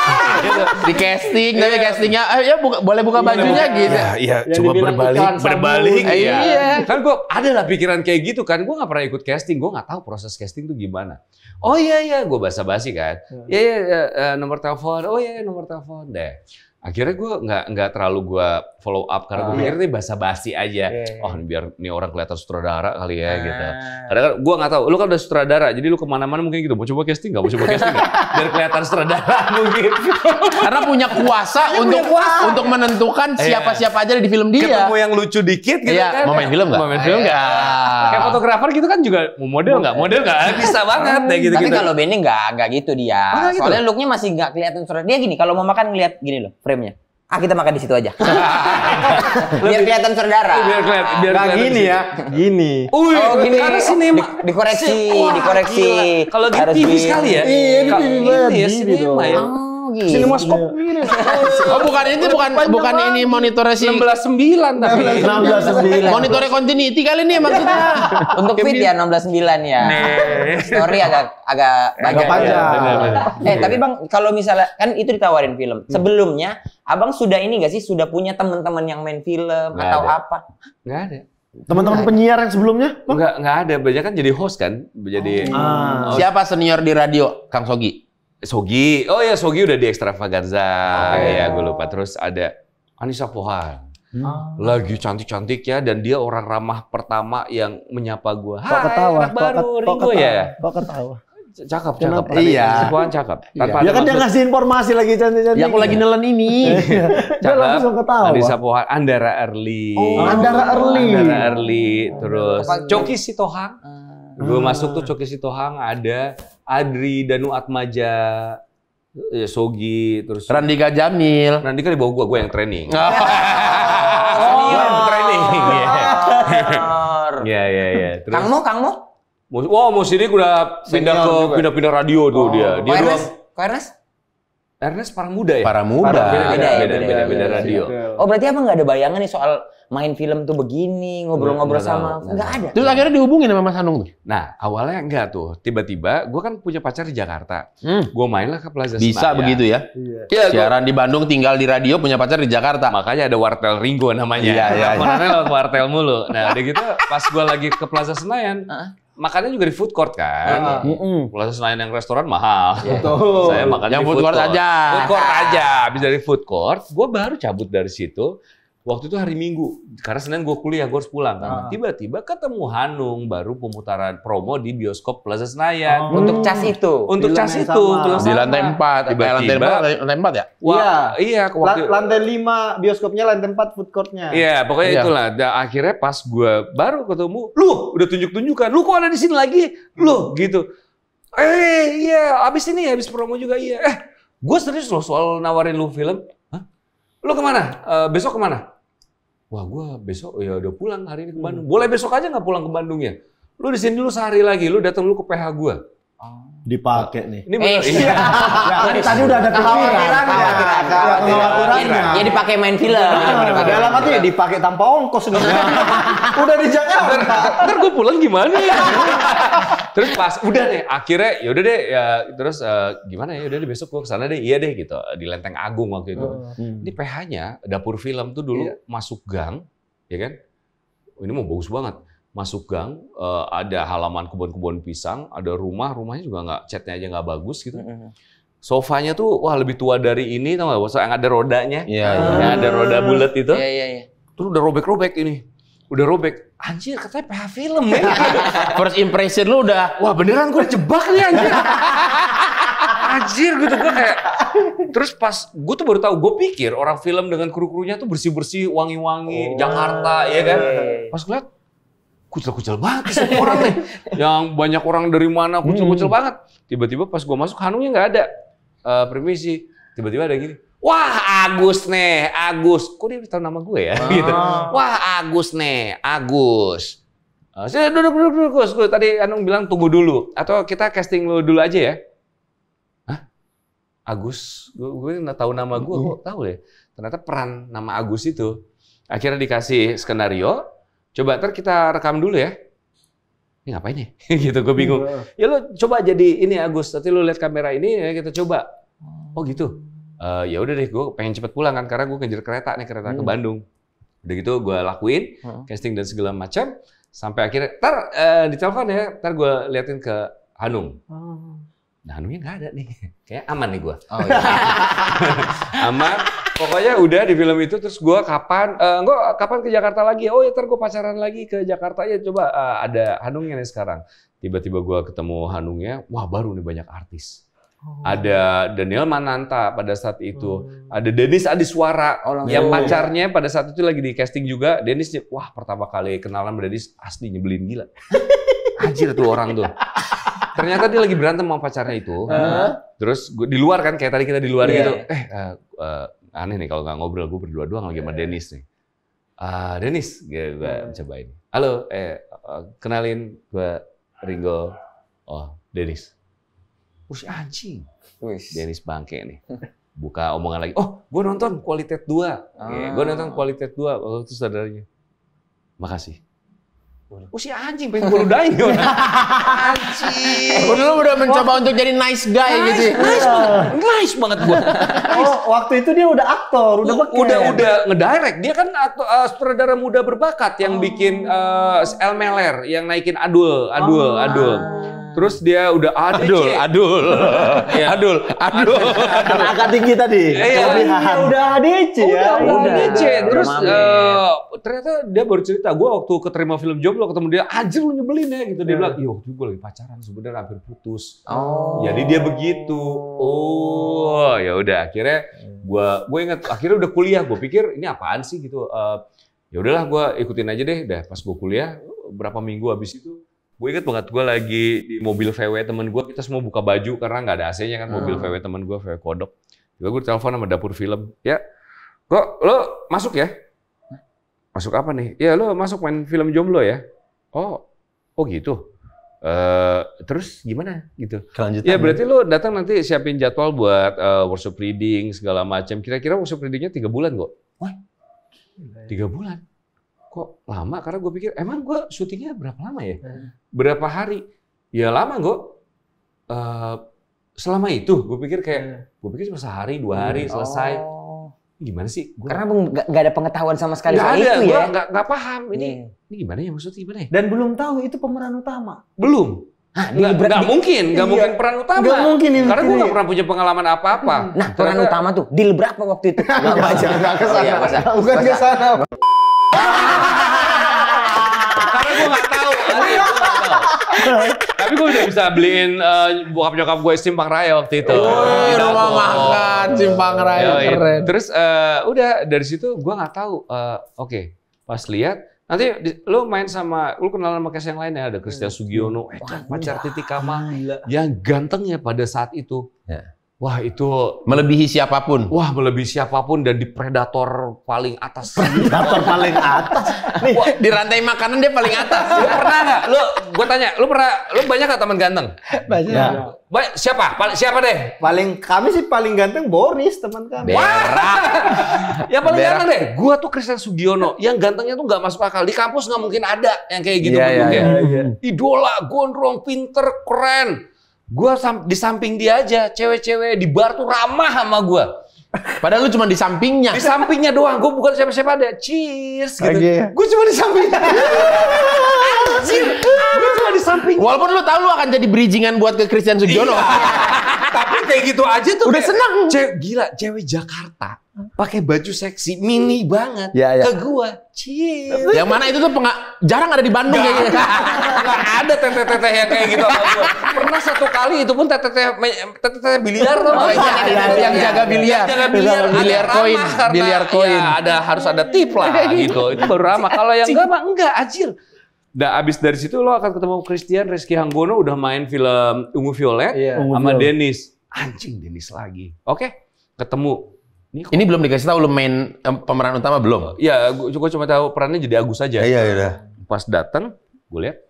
di casting tapi iya. castingnya eh, ya buka, boleh buka iya, bajunya buka. gitu ya, ya, cuma berbalik berbalik ya. iya kan gua ada lah pikiran kayak gitu kan gua nggak pernah ikut casting gua nggak tahu proses casting tuh gimana oh iya iya gua basa-basi kan iya ya, ya, nomor telepon oh iya nomor telepon deh akhirnya gue nggak nggak terlalu gue follow up karena gue ah. mikir ini basa-basi aja iya, iya, oh iya. ini biar nih orang kelihatan sutradara kali ya gitu ah. karena kan gue nggak tahu lu kan udah sutradara jadi lu kemana-mana mungkin gitu mau coba casting nggak mau coba casting nggak biar kelihatan sutradara mungkin karena punya kuasa untuk punya untuk menentukan siapa siapa aja di film dia ketemu yang lucu dikit gitu yeah. kan mau main film nggak mau main film nggak kayak fotografer gitu kan juga mau model nggak model nggak bisa banget kayak hmm. gitu tapi kalau Benny nggak nggak gitu dia ah, gitu? soalnya looknya masih nggak kelihatan sutradara dia gini kalau mau makan ngeliat gini loh frame-nya. Ah kita makan di situ aja. biar kelihatan saudara. Biar kelihatan. Biar nah, kelihatan gini ya, gini. Ui, oh gini. Karena sini di, dikoreksi, Wah, dikoreksi. Kalau di TV sekali ya. Iya, TV banget. Ini ya, sinema ya. Oh gini. kok gini. Oh, bukan ini bukan bukan ini monitornya sih. 169 tapi. 169. Monitornya continuity kali nih maksudnya. Untuk fit ya 169 ya. Story agak agak agak panjang. Iya, eh, iya. tapi Bang kalau misalnya kan itu ditawarin film. Hmm. Sebelumnya Abang sudah ini gak sih sudah punya teman-teman yang main film atau apa? Enggak ada. Teman-teman penyiar yang sebelumnya? Enggak, enggak ada. Banyak kan jadi host kan? Jadi oh. Ah. Siapa senior di radio? Kang Sogi. Sogi, oh ya Sogi udah di Extravaganza, oh, ya gue lupa. Terus ada Anissa Pohan, hmm. Ah. lagi cantik-cantiknya dan dia orang ramah pertama yang menyapa gue. Hai, anak baru, itu Ringo ya? Kok ketawa? Cakep, cakep. Kenapa? iya. Sepuan cakep. Iya. Tanpa iya. Ya kan dia ngasih informasi lagi cantik-cantik. Ya aku lagi iya. nelen ini. Iya. cakep. Dia langsung ketawa. Anissa Pohan, Andara Erli. Oh, Andara Erli. Andara Erli. Terus Coki Sitohang. Hmm. Gue ah. masuk tuh Coki Sitohang ada Adri, Danu Atmaja, ya Sogi, terus Randika Jamil. Randika di bawah gua, gua yang training. Oh. oh. Gua yang training. Iya. iya, iya, iya. Kang Mo, Kang Mo? Wow, Mo Sidik udah pindah ke pindah-pindah radio tuh oh. dia. Dia doang. Kok Ernest? Ernest parang muda ya? Parang muda. Beda-beda, beda-beda radio. Oh berarti apa nggak ada bayangan nih soal main film tuh begini, ngobrol-ngobrol sama, nggak, enggak ada. Terus akhirnya dihubungin sama Mas Hanung tuh? Nah, awalnya enggak tuh. Tiba-tiba, gue kan punya pacar di Jakarta. Hmm. Gue mainlah ke Plaza Bisa Senaya. begitu ya? Iya. ya Siaran gua... di Bandung, tinggal di radio, punya pacar di Jakarta. Makanya ada Wartel Ringo namanya. Iya, iya. Makanya lewat Wartel mulu. Nah, udah gitu pas gue lagi ke Plaza Senayan, makannya juga di food court kan. Uh, uh, Plaza Senayan yang restoran mahal. Betul. Saya makan yang di food court, court aja. Food court aja. bisa dari food court, gue baru cabut dari situ. Waktu itu hari Minggu, karena Senin gue kuliah, gue harus pulang kan. Ah. Tiba-tiba ketemu Hanung baru pemutaran promo di bioskop Plaza Senayan. Oh. Untuk cas itu. Untuk di cas itu. Sama. Di lantai empat, eh, Tiba-tiba. Lantai 4, lantai 4 ya? Wah, iya. iya waktu... Lantai lima bioskopnya, lantai empat food courtnya. Iya, pokoknya iya. itulah. Dan akhirnya pas gue baru ketemu, lu udah tunjuk-tunjukkan, lu kok ada di sini lagi? Lu gitu. Eh, iya, abis ini ya, abis promo juga iya. Eh, gue serius loh soal nawarin lu film. Hah? Lu kemana? Uh, besok kemana? wah gue besok ya udah pulang hari ini ke Bandung. Hmm. Boleh besok aja nggak pulang ke Bandung ya? Lu di sini dulu sehari lagi, lu datang lu ke PH gue. Oh. dipakai nih. Ini Eh, iya. ya, tadi, tadi udah ada kekhawatiran ya. Kekhawatiran ya. dipakai main film. Nah, dalam arti dipakai tanpa ongkos nih. udah di Jakarta. Ntar gue pulang gimana ya? terus pas udah deh akhirnya ya udah deh ya terus uh, gimana ya udah deh besok gue kesana deh iya deh gitu di Lenteng Agung waktu itu. Oh, iya. hmm. Ini PH-nya dapur film tuh dulu iya. masuk gang, ya kan? Ini mau bagus banget masuk gang uh, ada halaman kebun-kebun pisang, ada rumah, rumahnya juga nggak catnya aja nggak bagus gitu. Sofanya tuh wah lebih tua dari ini tau nggak? Yang ada rodanya, yeah, ya. Iya. yang ada roda ah. bulat itu. Yeah, yeah, yeah. Terus udah robek-robek ini udah robek. Anjir, katanya PH film ya. First impression lu udah, wah beneran gue jebak nih anjir. anjir gitu gue kayak terus pas gue tuh baru tahu gue pikir orang film dengan kru-krunya tuh bersih-bersih wangi-wangi oh, Jakarta ya kan iya, iya, pas gue liat kucel-kucel banget semua orang nih. Yang banyak orang dari mana kucel-kucel hmm. banget. Tiba-tiba pas gua masuk Hanungnya nggak ada. Uh, permisi. Tiba-tiba ada gini. Wah Agus nih, Agus. Kok dia tahu nama gue ya? Ah. Gitu. Wah Agus nih, Agus. Uh, eh, saya duduk, duduk, duduk, tadi Anung bilang tunggu dulu. Atau kita casting lo dulu aja ya. Hah? Agus? Gue, gue nggak tahu nama gue. Hmm. Kok tahu ya? Ternyata peran nama Agus itu. Akhirnya dikasih skenario, Coba ntar kita rekam dulu ya. Ini ngapain ya? gitu gue bingung. Iya. Ya lu coba jadi ini Agus, nanti lu lihat kamera ini ya kita coba. Hmm. Oh gitu. Uh, ya udah deh, gue pengen cepet pulang kan karena gue ngejar kereta nih kereta hmm. ke Bandung. Udah gitu gue lakuin hmm. casting dan segala macam sampai akhirnya ntar uh, ditelepon ya, ntar gue liatin ke Hanung. Hmm. Nah, Hanumnya nggak ada nih. Kayak aman nih gue. Oh, iya. aman. Pokoknya udah di film itu terus gue kapan, uh, eh, gue kapan ke Jakarta lagi? Oh ya ntar gue pacaran lagi ke Jakarta ya coba uh, ada Hanungnya nih sekarang. Tiba-tiba gue ketemu Hanungnya, wah baru nih banyak artis. Oh. Ada Daniel Mananta pada saat itu, hmm. ada Denis Adiswara oh, yang pacarnya pada saat itu lagi di casting juga. Denis, wah pertama kali kenalan sama Denis asli nyebelin gila. Anjir tuh orang tuh ternyata dia lagi berantem sama pacarnya itu. Uh. Terus gua, di luar kan kayak tadi kita di luar yeah. gitu. Eh uh, uh, aneh nih kalau nggak ngobrol gue berdua doang lagi sama iya. Dennis nih. Ah, uh, Dennis, gue, mencoba iya. cobain. Halo, eh uh, kenalin gue Ringo. Oh, Dennis. Wih anjing. Wish. Dennis bangke nih. Buka omongan lagi. Oh, gue nonton kualitas dua. Ah. Yeah, gue nonton kualitas dua. waktu oh, itu sadarnya. Makasih. Usia oh, anjing pengen gue ludahin ya, Anjing. Dulu udah mencoba untuk jadi nice guy nice, gitu. Ya. Nice banget. Nice banget gue. Oh, waktu itu dia udah aktor, udah beken. Udah udah ngedirect. Dia kan aktor, uh, sutradara muda berbakat yang oh. bikin uh, El Meler, yang naikin Adul, Adul, oh. Adul. Ah. Terus dia udah adul, adul, iya. adul, adul, adul. Karena angka tinggi tadi. Iya, ya, udah iya, iya. ADC ya. Udah, udah ADC. Terus eh, ternyata dia baru cerita, gue waktu keterima film job lo ketemu dia, anjir lu nyebelin ya gitu. Dia bilang, yuk waktu gue lagi pacaran sebenernya hampir putus. Oh. Jadi dia begitu. Oh, ya udah akhirnya gue gue inget akhirnya udah kuliah gue pikir ini apaan sih gitu. Uh, ya udahlah gue ikutin aja deh. Dah pas gue kuliah berapa minggu habis itu gue inget banget gue lagi di mobil VW temen gue kita semua buka baju karena nggak ada AC-nya kan mobil hmm. VW temen gue VW kodok juga gue telepon sama dapur film ya kok lo masuk ya masuk apa nih ya lo masuk main film jomblo ya oh oh gitu Uh, terus gimana gitu? Kelanjutan. Ya, ya berarti lo datang nanti siapin jadwal buat uh, workshop reading segala macam. Kira-kira workshop readingnya tiga bulan kok? Wah, tiga bulan kok lama karena gue pikir emang gue syutingnya berapa lama ya hmm. berapa hari ya lama gue. uh, selama itu gue pikir kayak hmm. gue pikir cuma sehari dua hari hmm. selesai oh. gimana sih gua... karena gak, ada pengetahuan sama sekali gak soal ada, itu ya gak, gak paham ini iya. ini gimana ya maksudnya gimana ya dan belum tahu itu pemeran utama belum Hah, nggak, di, mungkin, nggak iya, mungkin peran utama. Gak mungkin ini. Karena gue gak pernah punya pengalaman apa-apa. Nah, Ternyata, peran utama tuh berapa waktu itu. Nggak baca, gak kesana. Oh, iya, bukan kesana. Tapi gue udah bisa beliin uh, bokap nyokap gue simpang raya waktu itu. oh, rumah makan simpang raya Yoi. keren. Terus uh, udah dari situ gue nggak tahu. Uh, Oke, okay. pas lihat Nanti di, lo main sama, lo kenalan sama case yang lain ya, ada Christian hmm. Sugiono, eh, pacar Titi Kamal, yang gantengnya pada saat itu. Ya. Wah itu melebihi siapapun. Wah melebihi siapapun dan di predator paling atas. Predator paling atas. Nih. Wah, di rantai makanan dia paling atas. Lu pernah nggak? Lu gue tanya, lu pernah? Lu banyak nggak teman ganteng? Banyak. Ya. Ba siapa? Pal siapa deh? Paling kami sih paling ganteng Boris teman kami. Berak. ya paling Berak. ganteng deh. Gue tuh Kristen Sugiono. Yang gantengnya tuh nggak masuk akal. Di kampus nggak mungkin ada yang kayak gitu. Iya kan iya yeah, iya. Idola, gondrong, pinter, keren Gue sam di samping dia aja, cewek-cewek di bar tuh ramah sama gue. Padahal lu cuma di sampingnya. Di sampingnya doang. Gue bukan siapa-siapa ada. Cheers gitu. Okay. Gue cuma di sampingnya. Anjir. Gue cuma di samping. Walaupun lu tahu lu akan jadi bridgingan buat ke Christian Sugiono. Iya. Tapi kayak gitu aja tuh. Udah kayak, seneng. Cewek, gila, cewek Jakarta pakai baju seksi mini banget ya, ya. ke gua Cie. yang mana itu tuh penga- jarang ada di Bandung kayak gitu Enggak ada tete-tete yang kayak gitu sama gua pernah satu kali itu pun tete-tete tete biliar tuh oh, ya, yang jaga biliar jaga biliar biliar koin biliar ya, koin ya, ada harus ada tip lah gitu itu baru ramah kalau yang enggak mah enggak ajil Nah, abis dari situ lo akan ketemu Christian Reski Hanggono udah main film Ungu Violet yeah. sama Denis. Anjing Denis lagi. Oke, okay. ketemu ini, ini belum dikasih tahu lu main eh, pemeran utama belum? Iya, gua, gua cuma tahu perannya jadi Agus aja. Iya, iya. iya. Pas datang, gue lihat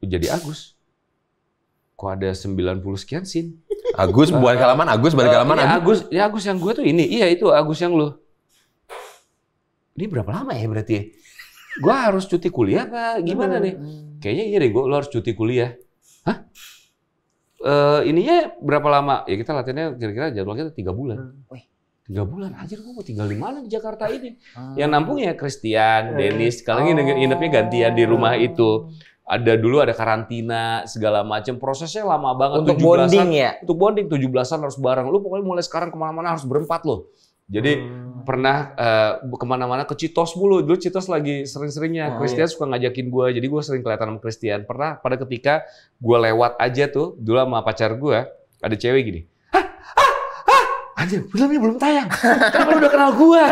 jadi Agus. Kok ada 90 sekian sin. Agus bukan kalaman, Agus balik kalaman. Uh, ya, Agus. ya Agus yang gue tuh ini. Iya, itu Agus yang lu. Ini berapa lama ya berarti ya? Gua Gue harus cuti kuliah apa gimana nih? Kayaknya iya deh, gue lo harus cuti kuliah. Hah? Uh, ininya berapa lama? Ya kita latihannya kira-kira jadwal kita tiga bulan. Hmm tiga bulan anjir gue mau tinggal di mana di Jakarta ini hmm. yang nampung ya Christian, eh. Dennis kalau oh. inapnya gantian di rumah itu ada dulu ada karantina segala macam prosesnya lama banget untuk bonding ya untuk bonding 17-an harus bareng lu pokoknya mulai sekarang kemana-mana harus berempat loh jadi hmm. pernah uh, kemana-mana ke Citos mulu dulu Citos lagi sering-seringnya oh, Christian iya. suka ngajakin gue jadi gue sering kelihatan sama Christian pernah pada ketika gue lewat aja tuh dulu sama pacar gue ada cewek gini anjir filmnya belum tayang. Kenapa lu udah kenal gua?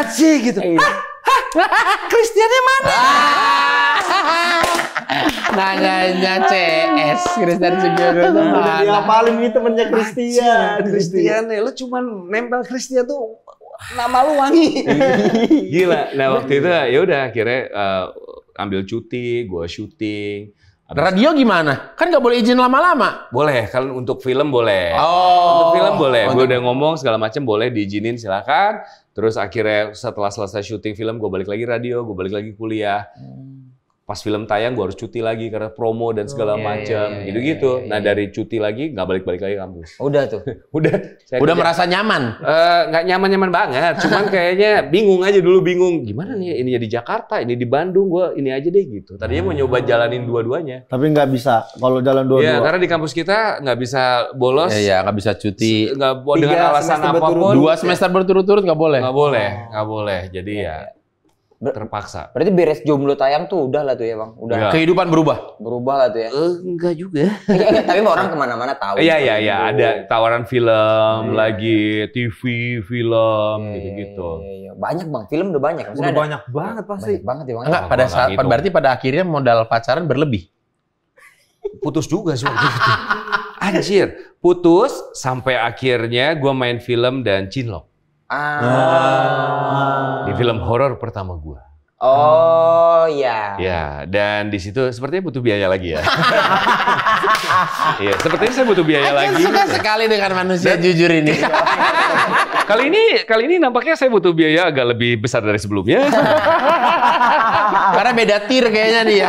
Aci gitu. Kristiannya iya. mana? Nanyanya CS Christian Sugiono Udah paling nih temennya Christian Christian ya lu cuman nempel Christian tuh nama lu wangi Gila nah waktu itu ya udah akhirnya eh, ambil cuti gua syuting Radio gimana? Kan nggak boleh izin lama-lama. Boleh, kalau untuk film boleh. Oh. Untuk film boleh. Oh, gue udah ngomong segala macam boleh diizinin silakan. Terus akhirnya setelah selesai syuting film gue balik lagi radio, gue balik lagi kuliah. Hmm pas film tayang gue harus cuti lagi karena promo dan oh, segala oh, macam iya, iya, gitu-gitu. Iya, iya, Nah iya. dari cuti lagi nggak balik-balik lagi kampus. Udah tuh. Udah. Saya Udah kerja. merasa nyaman. Eh, nggak uh, nyaman-nyaman banget. Cuman kayaknya bingung aja dulu bingung gimana nih ini di Jakarta, ini di Bandung, gue ini aja deh gitu. Tadinya mau nyoba jalanin dua-duanya. Tapi nggak bisa kalau jalan dua-dua. Ya karena di kampus kita nggak bisa bolos. Iya ya, nggak bisa cuti. Nggak dengan alasan apapun. Dua semester berturut-turut nggak boleh. Nggak boleh, nggak boleh. Jadi ya Ber terpaksa. Berarti beres jomblo tayang tuh udah lah tuh ya bang, udah. Ya. Kehidupan berubah. Berubah lah tuh ya. Uh, enggak juga. Iya, iya, tapi orang kemana-mana tahu. Iya iya gitu. iya, ada tawaran film iya, lagi, TV, film gitu-gitu. ya, ya. Banyak bang, film udah banyak. Maksudnya udah ada, banyak banget pasti. Banyak banget ya bang. Enggak, pada saat, Itu. berarti pada akhirnya modal pacaran berlebih. Putus juga sih waktu itu. Anjir, putus sampai akhirnya gue main film dan cinlok. Ah. Di film horor pertama gua. Oh iya. Ya, dan di situ sepertinya butuh biaya lagi ya. Iya, sepertinya saya butuh biaya Akan lagi. suka sekali dengan manusia dan, jujur ini. kali ini kali ini nampaknya saya butuh biaya agak lebih besar dari sebelumnya. Karena beda tir kayaknya nih ya.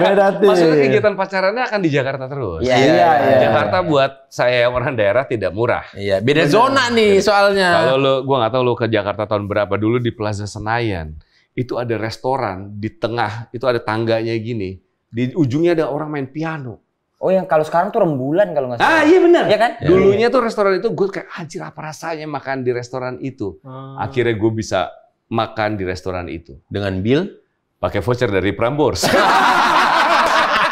beda tir. Maksudnya kegiatan pacarannya akan di Jakarta terus. Iya, iya. Ya. Jakarta buat saya orang daerah tidak murah. Iya, beda zona nih soalnya. Kalau lu gue nggak tahu lu ke Jakarta tahun berapa dulu di Plaza Senayan itu ada restoran di tengah, itu ada tangganya gini. Di ujungnya ada orang main piano. Oh yang kalau sekarang tuh rembulan kalau nggak ah, salah. Ah iya benar. Iya kan? Ya, Dulunya iya. tuh restoran itu gue kayak anjir apa rasanya makan di restoran itu. Hmm. Akhirnya gue bisa makan di restoran itu. Dengan bill? Pakai voucher dari Prambors.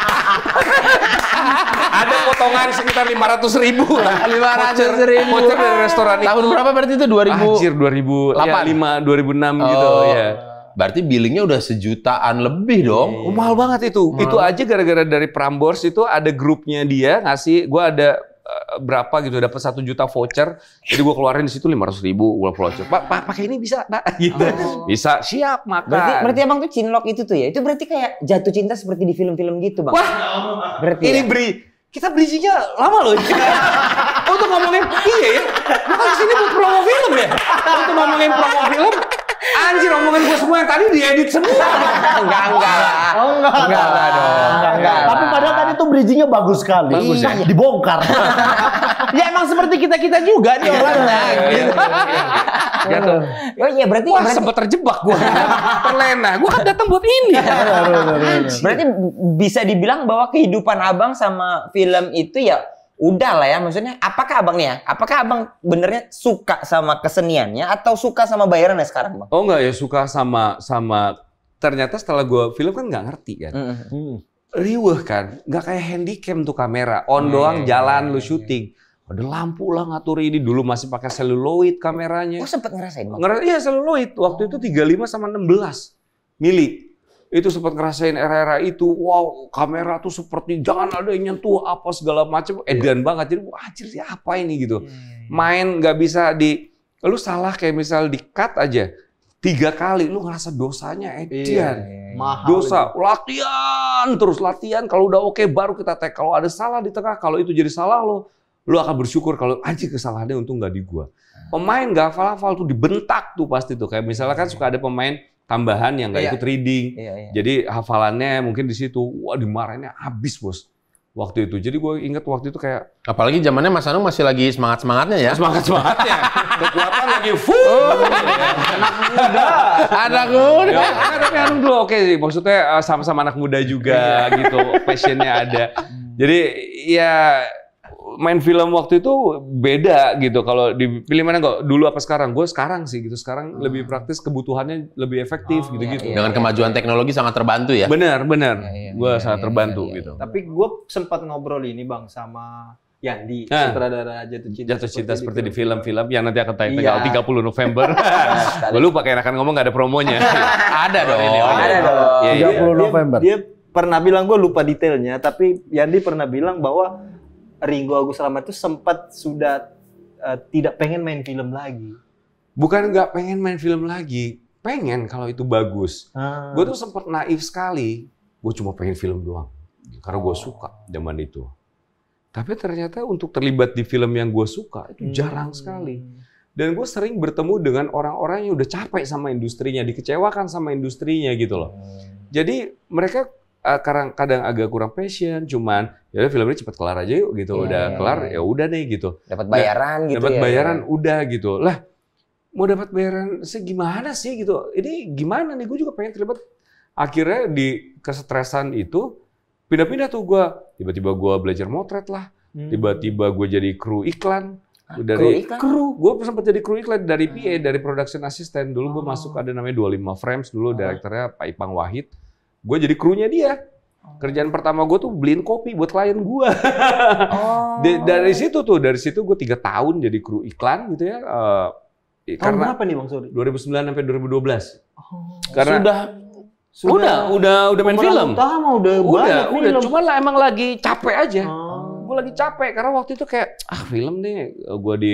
ada potongan sekitar 500 ribu lah. 500 ribu. Voucher dari restoran itu. Tahun berapa berarti itu? 2000? Anjir, 2008. Ya, 5, 2006 oh. gitu ya. Berarti billingnya udah sejutaan lebih iya, dong. Yeah. Iya. Mahal banget itu. Mahal. Itu aja gara-gara dari Prambors itu ada grupnya dia ngasih. Gue ada uh, berapa gitu dapat satu juta voucher. Jadi gue keluarin di situ lima ratus ribu gue voucher. Pak, pak pakai ini bisa pak? Gitu. Oh. Bisa siap makan. Berarti, berarti abang tuh cinlok itu tuh ya? Itu berarti kayak jatuh cinta seperti di film-film gitu bang? Wah, berarti ini ya? beri kita bridgingnya lama loh. Untuk ngomongin iya ya. Bukan kesini buat promo film ya. Untuk ngomongin promo film anjir omongan gue semua yang tadi diedit semua. enggak, enggak lah. Oh, enggak. Enggak enggak, enggak, Enggak, enggak Tapi padahal tadi tuh bridgingnya bagus sekali. Bagus iya. ya? Dibongkar. ya emang seperti kita-kita juga nih iya. orangnya. Jatuh. Iya. Oh iya berarti. Wah berarti... sempat terjebak gue. Terlena. Gue kan datang buat ini. berarti bisa dibilang bahwa kehidupan abang sama film itu ya udah lah ya maksudnya apakah abang nih ya apakah abang benernya suka sama keseniannya atau suka sama bayarannya sekarang bang oh enggak ya suka sama sama ternyata setelah gue film kan nggak ngerti kan mm -hmm. riweh kan nggak kayak handycam tuh kamera on hmm. doang iya, jalan iya, lu iya. syuting ada lampu lah ngatur ini dulu masih pakai seluloid kameranya. Oh sempet ngerasain bang? Ngerasain iya seluloid waktu itu 35 sama 16 mili itu sempat ngerasain era-era itu wow kamera tuh seperti jangan ada yang nyentuh apa segala macam iya. edan yeah. banget jadi wah sih apa ini gitu yeah. Iya, iya. main nggak bisa di lu salah kayak misal di cut aja tiga kali lu ngerasa dosanya edian yeah. dosa latihan terus latihan kalau udah oke okay, baru kita take, kalau ada salah di tengah kalau itu jadi salah lo lu akan bersyukur kalau anjir kesalahannya untung nggak di gua ah. pemain gak hafal hafal tuh dibentak tuh pasti tuh kayak misalnya kan suka ada pemain tambahan yang nggak iya. ikut reading. Iya, iya. Jadi hafalannya mungkin di situ, wah dimarahinnya habis bos waktu itu. Jadi gue ingat waktu itu kayak apalagi zamannya Mas Anung masih lagi semangat semangatnya ya. Semangat semangatnya. Kekuatan lagi full. Oh, ya. anak muda. Anak muda. Ya, anak tapi Anung dulu oke sih. Maksudnya eh, sama-sama anak muda juga iya. gitu. Passionnya ada. Hmm. Jadi ya main film waktu itu beda gitu. Kalau dipilih mana kok dulu apa sekarang? Gue sekarang sih gitu. Sekarang hmm. lebih praktis, kebutuhannya lebih efektif oh, gitu-gitu. Iya, iya, Dengan iya, kemajuan iya. teknologi sangat terbantu ya. Benar, benar. Iya, iya, gue iya, sangat iya, terbantu iya, iya, gitu. Tapi gue sempat ngobrol ini bang sama Yandi, nah, sutradara Jatuh Cinta. Jatuh Cinta seperti, seperti di film-film yang nanti akan tayang tanggal 30 iya. November. gue lupa kayak akan ngomong gak ada promonya. Iya. ada dong. Ini, ada dong. Ya, 30 iya. November. Dia, dia pernah bilang, gue lupa detailnya, tapi Yandi pernah bilang bahwa Ringo Agus Rahman itu sempat sudah uh, tidak pengen main film lagi. Bukan nggak pengen main film lagi, pengen kalau itu bagus. Hmm. Ah. Gue tuh sempat naif sekali, gue cuma pengen film doang, karena gue oh. suka zaman itu. Tapi ternyata untuk terlibat di film yang gue suka itu hmm. jarang sekali. Dan gue sering bertemu dengan orang-orang yang udah capek sama industrinya, dikecewakan sama industrinya gitu loh. Hmm. Jadi mereka Eh, kadang kadang agak kurang passion cuman ya film ini cepat kelar aja yuk gitu yeah, udah yeah, kelar yeah. ya udah nih gitu dapat bayaran nah, gitu dapat ya, bayaran ya. udah gitu lah mau dapat bayaran segimana sih gitu ini gimana nih gue juga pengen terlibat akhirnya di kesetresan itu pindah-pindah tuh gue tiba-tiba gue belajar motret lah hmm. tiba-tiba gue ah, jadi kru iklan dari kru, kru. gue sempat jadi kru iklan dari PA dari production assistant dulu gue oh. masuk ada namanya 25 frames dulu oh. direkturnya Pak Ipang Wahid gue jadi krunya dia. Oh. Kerjaan pertama gue tuh beliin kopi buat klien gue. oh. dari situ tuh, dari situ gue tiga tahun jadi kru iklan gitu ya. Uh, Tahun karena apa nih Bang Suri? 2009 sampai 2012. Oh. Karena sudah sudah udah udah main film. Utama, udah udah, udah. Film. Cuma lah emang lagi capek aja. Oh. Gue lagi capek karena waktu itu kayak ah film nih eh, gue di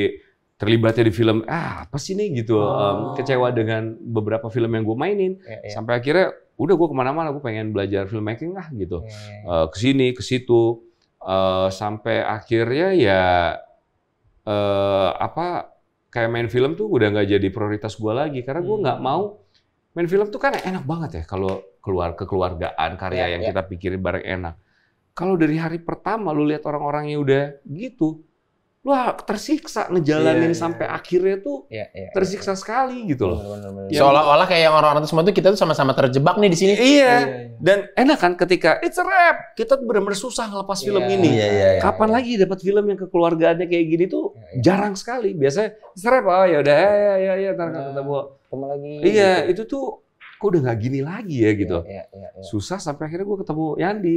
terlibatnya di film ah apa sih nih gitu oh. um, kecewa dengan beberapa film yang gue mainin ya, ya. sampai akhirnya udah gue kemana-mana gue pengen belajar filmmaking lah gitu yeah. uh, eh, kesini ke situ uh, sampai akhirnya ya uh, apa kayak main film tuh udah nggak jadi prioritas gue lagi karena gue nggak hmm. mau main film tuh kan enak banget ya kalau keluar kekeluargaan karya yeah, yang yeah. kita pikirin bareng enak kalau dari hari pertama lu lihat orang-orangnya udah gitu Wah tersiksa ngejalanin yeah, iya. sampai akhirnya tuh yeah, yeah, iya. tersiksa yeah. sekali gitu loh. Seolah-olah kayak orang-orang itu semua tuh kita tuh sama-sama terjebak nih di sini. Iya. Yeah. Yeah. Iya. Dan enak kan ketika it's a rap, kita tuh benar-benar susah ngelepas yeah. film ini. Yeah, yeah, yeah, Kapan yeah. lagi dapat film yang kekeluargaannya kayak gini tuh yeah, yeah. jarang sekali. Biasanya it's a oh ya udah ya, ya ya ya ntar nah, ketemu. Ketemu lagi. Iya, gitu. itu tuh kok udah nggak gini lagi ya gitu. Yeah, yeah, yeah, yeah. Susah sampai akhirnya gue ketemu Yandi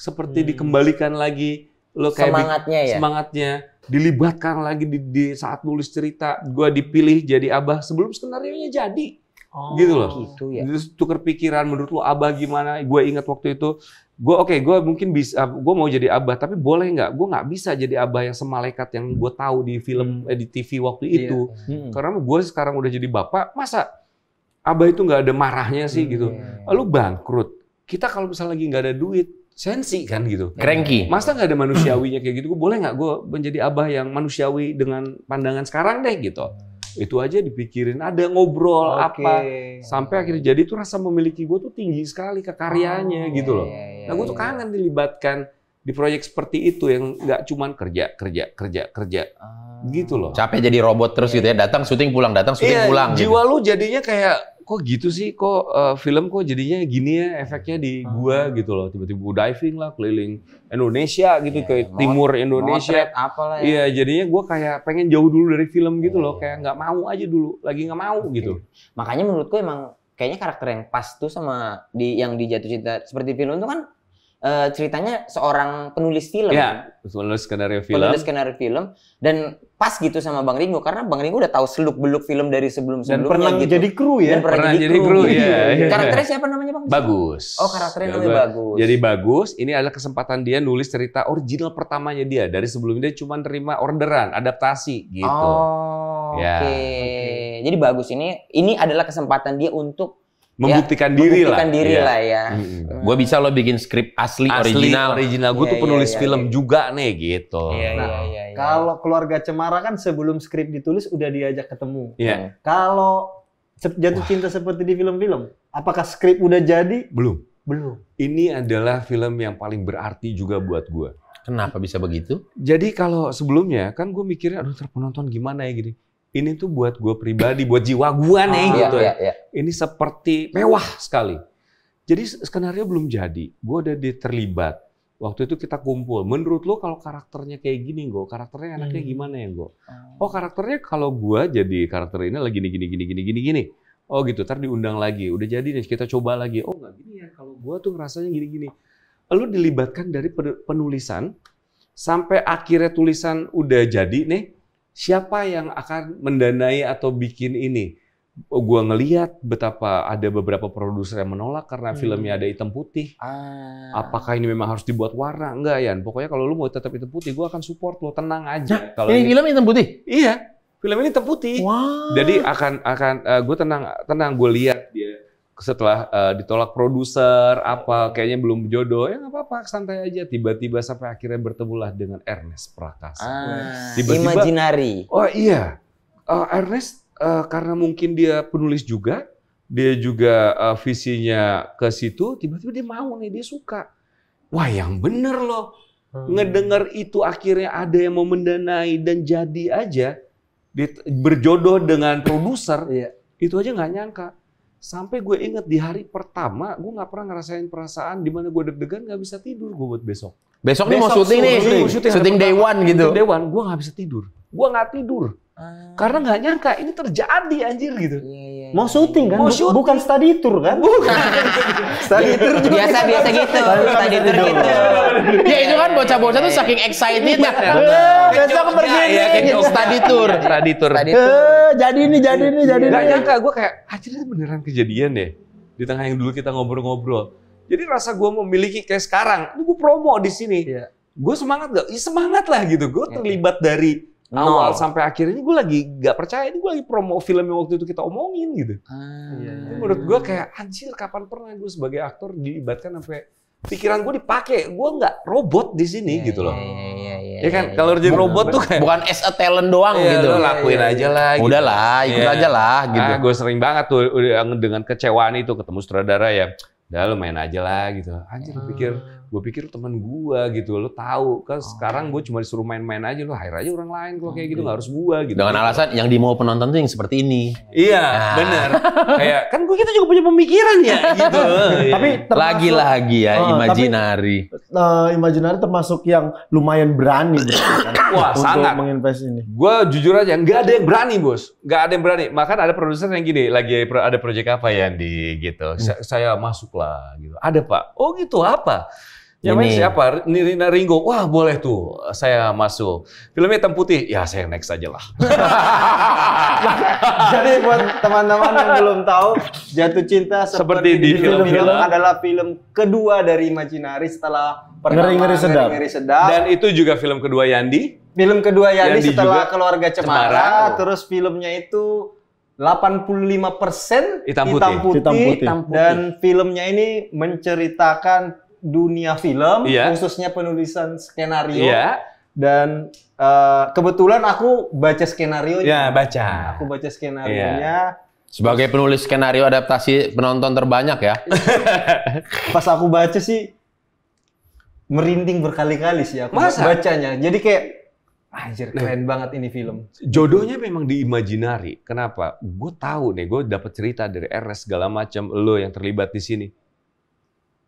seperti hmm. dikembalikan lagi lo kayak semangatnya ya. Semangatnya dilibatkan lagi di, di saat nulis cerita gue dipilih jadi abah sebelum skenario jadi oh, gitu loh gitu ya terus tuker pikiran menurut lo abah gimana gue ingat waktu itu gue oke okay, gue mungkin bisa gue mau jadi abah tapi boleh nggak gue nggak bisa jadi abah yang semalekat yang gue tahu di film hmm. eh, di TV waktu iya. itu hmm. karena gue sekarang udah jadi bapak masa abah itu nggak ada marahnya sih hmm. gitu lalu iya. bangkrut kita kalau misalnya lagi nggak ada duit sensi kan gitu. Cranky. Masa nggak ada manusiawinya kayak gitu? Gue boleh nggak gue menjadi abah yang manusiawi dengan pandangan sekarang deh gitu. Itu aja dipikirin, ada ngobrol okay. apa sampai akhirnya jadi itu rasa memiliki gue tuh tinggi sekali ke karyanya oh, gitu loh. Iya, iya, nah gue tuh iya. kangen dilibatkan di proyek seperti itu yang nggak cuman kerja kerja kerja kerja. Ah. Gitu loh. Capek jadi robot terus gitu ya, datang syuting pulang, datang syuting iya, pulang. Jiwa gitu. lu jadinya kayak kok gitu sih kok uh, film kok jadinya gini ya iya. efeknya di ah. gua hmm. gitu loh tiba-tiba diving lah keliling Indonesia gitu yeah, ke timur Indonesia apalah ya. Iya jadinya gua kayak pengen jauh dulu dari film gitu yeah. loh iya. kayak nggak mau aja dulu lagi nggak mau okay. gitu makanya menurutku emang kayaknya karakter yang pas tuh sama di yang di jatuh cinta seperti film itu kan uh, ceritanya seorang penulis film yeah, kan? penulis skenario film penulis skenario film dan pas gitu sama Bang Ringo karena Bang Ringo udah tahu seluk beluk film dari sebelum sebelumnya. Dan pernah gitu. jadi kru ya. Dan pernah, pernah jadi, jadi kru. kru ya. Ya. Karakternya siapa namanya Bang? Bagus. Oh karakternya ya, namanya bagus. Jadi bagus. Ini adalah kesempatan dia nulis cerita original pertamanya dia. Dari sebelumnya dia cuma terima orderan, adaptasi gitu. Oh. Ya. Oke. Okay. Okay. Jadi bagus ini. Ini adalah kesempatan dia untuk membuktikan ya, diri membuktikan diri ya. lah ya. Hmm. Gue bisa lo bikin skrip asli, asli original. original. Gue yeah, tuh penulis yeah, iya, film yeah. juga nih gitu. Iya yeah, iya, nah. iya Iya. Kalau keluarga Cemara kan sebelum skrip ditulis udah diajak ketemu. Iya. Kalau jatuh Wah. cinta seperti di film-film, apakah skrip udah jadi? Belum. Belum. Ini adalah film yang paling berarti juga buat gue. Kenapa bisa begitu? Jadi kalau sebelumnya kan gue mikirnya, aduh terpenonton gimana ya gini. Ini tuh buat gue pribadi, buat jiwa gue nih ah, gitu iya, ya. Iya. iya. Ini seperti mewah sekali. Jadi skenario belum jadi, gue udah terlibat. Waktu itu kita kumpul. Menurut lo kalau karakternya kayak gini, Go, karakternya anaknya hmm. gimana ya, Go? Oh. oh, karakternya kalau gua jadi karakter ini lagi gini gini gini gini gini gini. Oh gitu, ntar diundang lagi. Udah jadi nih, kita coba lagi. Oh nggak gini ya, kalau gua tuh rasanya gini-gini. Lo dilibatkan dari penulisan sampai akhirnya tulisan udah jadi nih, siapa yang akan mendanai atau bikin ini? gue ngeliat betapa ada beberapa produser yang menolak karena hmm. filmnya ada hitam putih. Ah. Apakah ini memang harus dibuat warna? Enggak ya. Pokoknya kalau lu mau tetap hitam putih, gue akan support lu. Tenang aja. Nah, kalau ini, ini film hitam putih? Iya. Film ini hitam putih. Wow. Jadi akan akan uh, eh, gue tenang tenang gue lihat dia setelah uh, ditolak produser apa kayaknya belum jodoh ya apa-apa santai aja tiba-tiba sampai akhirnya bertemulah dengan Ernest Prakasa. Ah, tiba-tiba, Imaginary. Oh iya. Uh, Ernest uh, karena mungkin dia penulis juga, dia juga uh, visinya ke situ, tiba-tiba dia mau nih, dia suka. Wah yang bener loh. Hmm. Ngedengar itu akhirnya ada yang mau mendanai dan jadi aja berjodoh dengan produser, iya. itu aja nggak nyangka. Sampai gue inget di hari pertama, gue nggak pernah ngerasain perasaan di mana gue deg-degan nggak bisa tidur gue buat besok. Besok, besok nih mau syuting nih, syuting, syuting, syuting day one gitu. Day one, gue nggak bisa tidur. Gue nggak tidur Ah. Karena nggak nyangka ini terjadi anjir gitu. Iya, iya, iya Mau syuting kan? Iya. Mau syuting. Bukan study tour kan? Bukan. study gitu. tour juga. Biasa biasa gitu. study tour gitu. ya itu kan bocah-bocah tuh saking excited ya. Iya. Eh, besok pergi ya, Study tour. Study tour. Study eh, tour. Jadi ah, ini jadi ini jadi ini. Gak nyangka gue kayak anjir itu beneran kejadian deh. Ya? Di tengah yang dulu kita ngobrol-ngobrol. Jadi rasa gue memiliki kayak sekarang. Ini gue promo di sini. Iya. Gue semangat gak? Ya, semangat lah gitu. Gue terlibat dari awal sampai akhir ini gue lagi nggak percaya ini gue lagi promo film yang waktu itu kita omongin gitu. Ah, iya, iya. Menurut iya. gue kayak anjir kapan pernah gue sebagai aktor dilibatkan sampai pikiran gue dipakai gue nggak robot di sini iya, gitu loh. Iya, iya, iya, iya, ya kan iya, iya. kalau jadi robot tuh kayak bukan as a talent doang iya, gitu. Lo lakuin gitu. aja lah. Ah, gitu. Udah lah, ikut aja lah gitu. Ah, gue sering banget tuh dengan kecewaan itu ketemu sutradara ya udah lu main aja lah gitu. Anjir hmm. pikir ah gue pikir teman gue gitu lo tahu kan oh. sekarang gue cuma disuruh main-main aja lo hire aja orang lain kalau kayak gitu nggak harus gue gitu dengan alasan yang di mau penonton tuh yang seperti ini iya nah. bener kayak kan gue kita juga punya pemikiran ya gitu iya. tapi lagi-lagi ya uh, oh, imajinari uh, eh, imajinari termasuk yang lumayan berani kan, wah untuk sangat menginvest ini gue jujur aja nggak ada yang berani bos nggak ada yang berani makan ada produser yang gini lagi ada proyek apa yang di gitu hmm. saya masuklah gitu ada pak oh gitu apa yang main siapa? Nirina Ringo. Wah boleh tuh, eh, saya masuk. Filmnya hitam putih. Ya saya next aja lah. Jadi buat teman-teman yang belum tahu, Jatuh Cinta seperti, seperti di film, film, adalah film kedua dari Imajinari setelah pertama Ngeri Ngeri Sedap. Ngeri, ngeri Sedap. Dan itu juga film kedua Yandi. Film kedua Yandi, Yandi setelah juga. Keluarga Cemara, Oh. terus filmnya itu 85% Hitam putih, hitam putih, hitam putih dan filmnya ini menceritakan dunia film, yeah. khususnya penulisan skenario. Yeah. Dan uh, kebetulan aku baca skenario Ya, baca. Aku baca skenario Yeah. Sebagai penulis skenario adaptasi penonton terbanyak ya. Pas aku baca sih merinding berkali-kali sih aku Masa? bacanya. Jadi kayak Anjir, nah. keren nah, banget ini film. Jodohnya memang diimajinari Kenapa? Gue tahu nih, gue dapat cerita dari RS segala macam lo yang terlibat di sini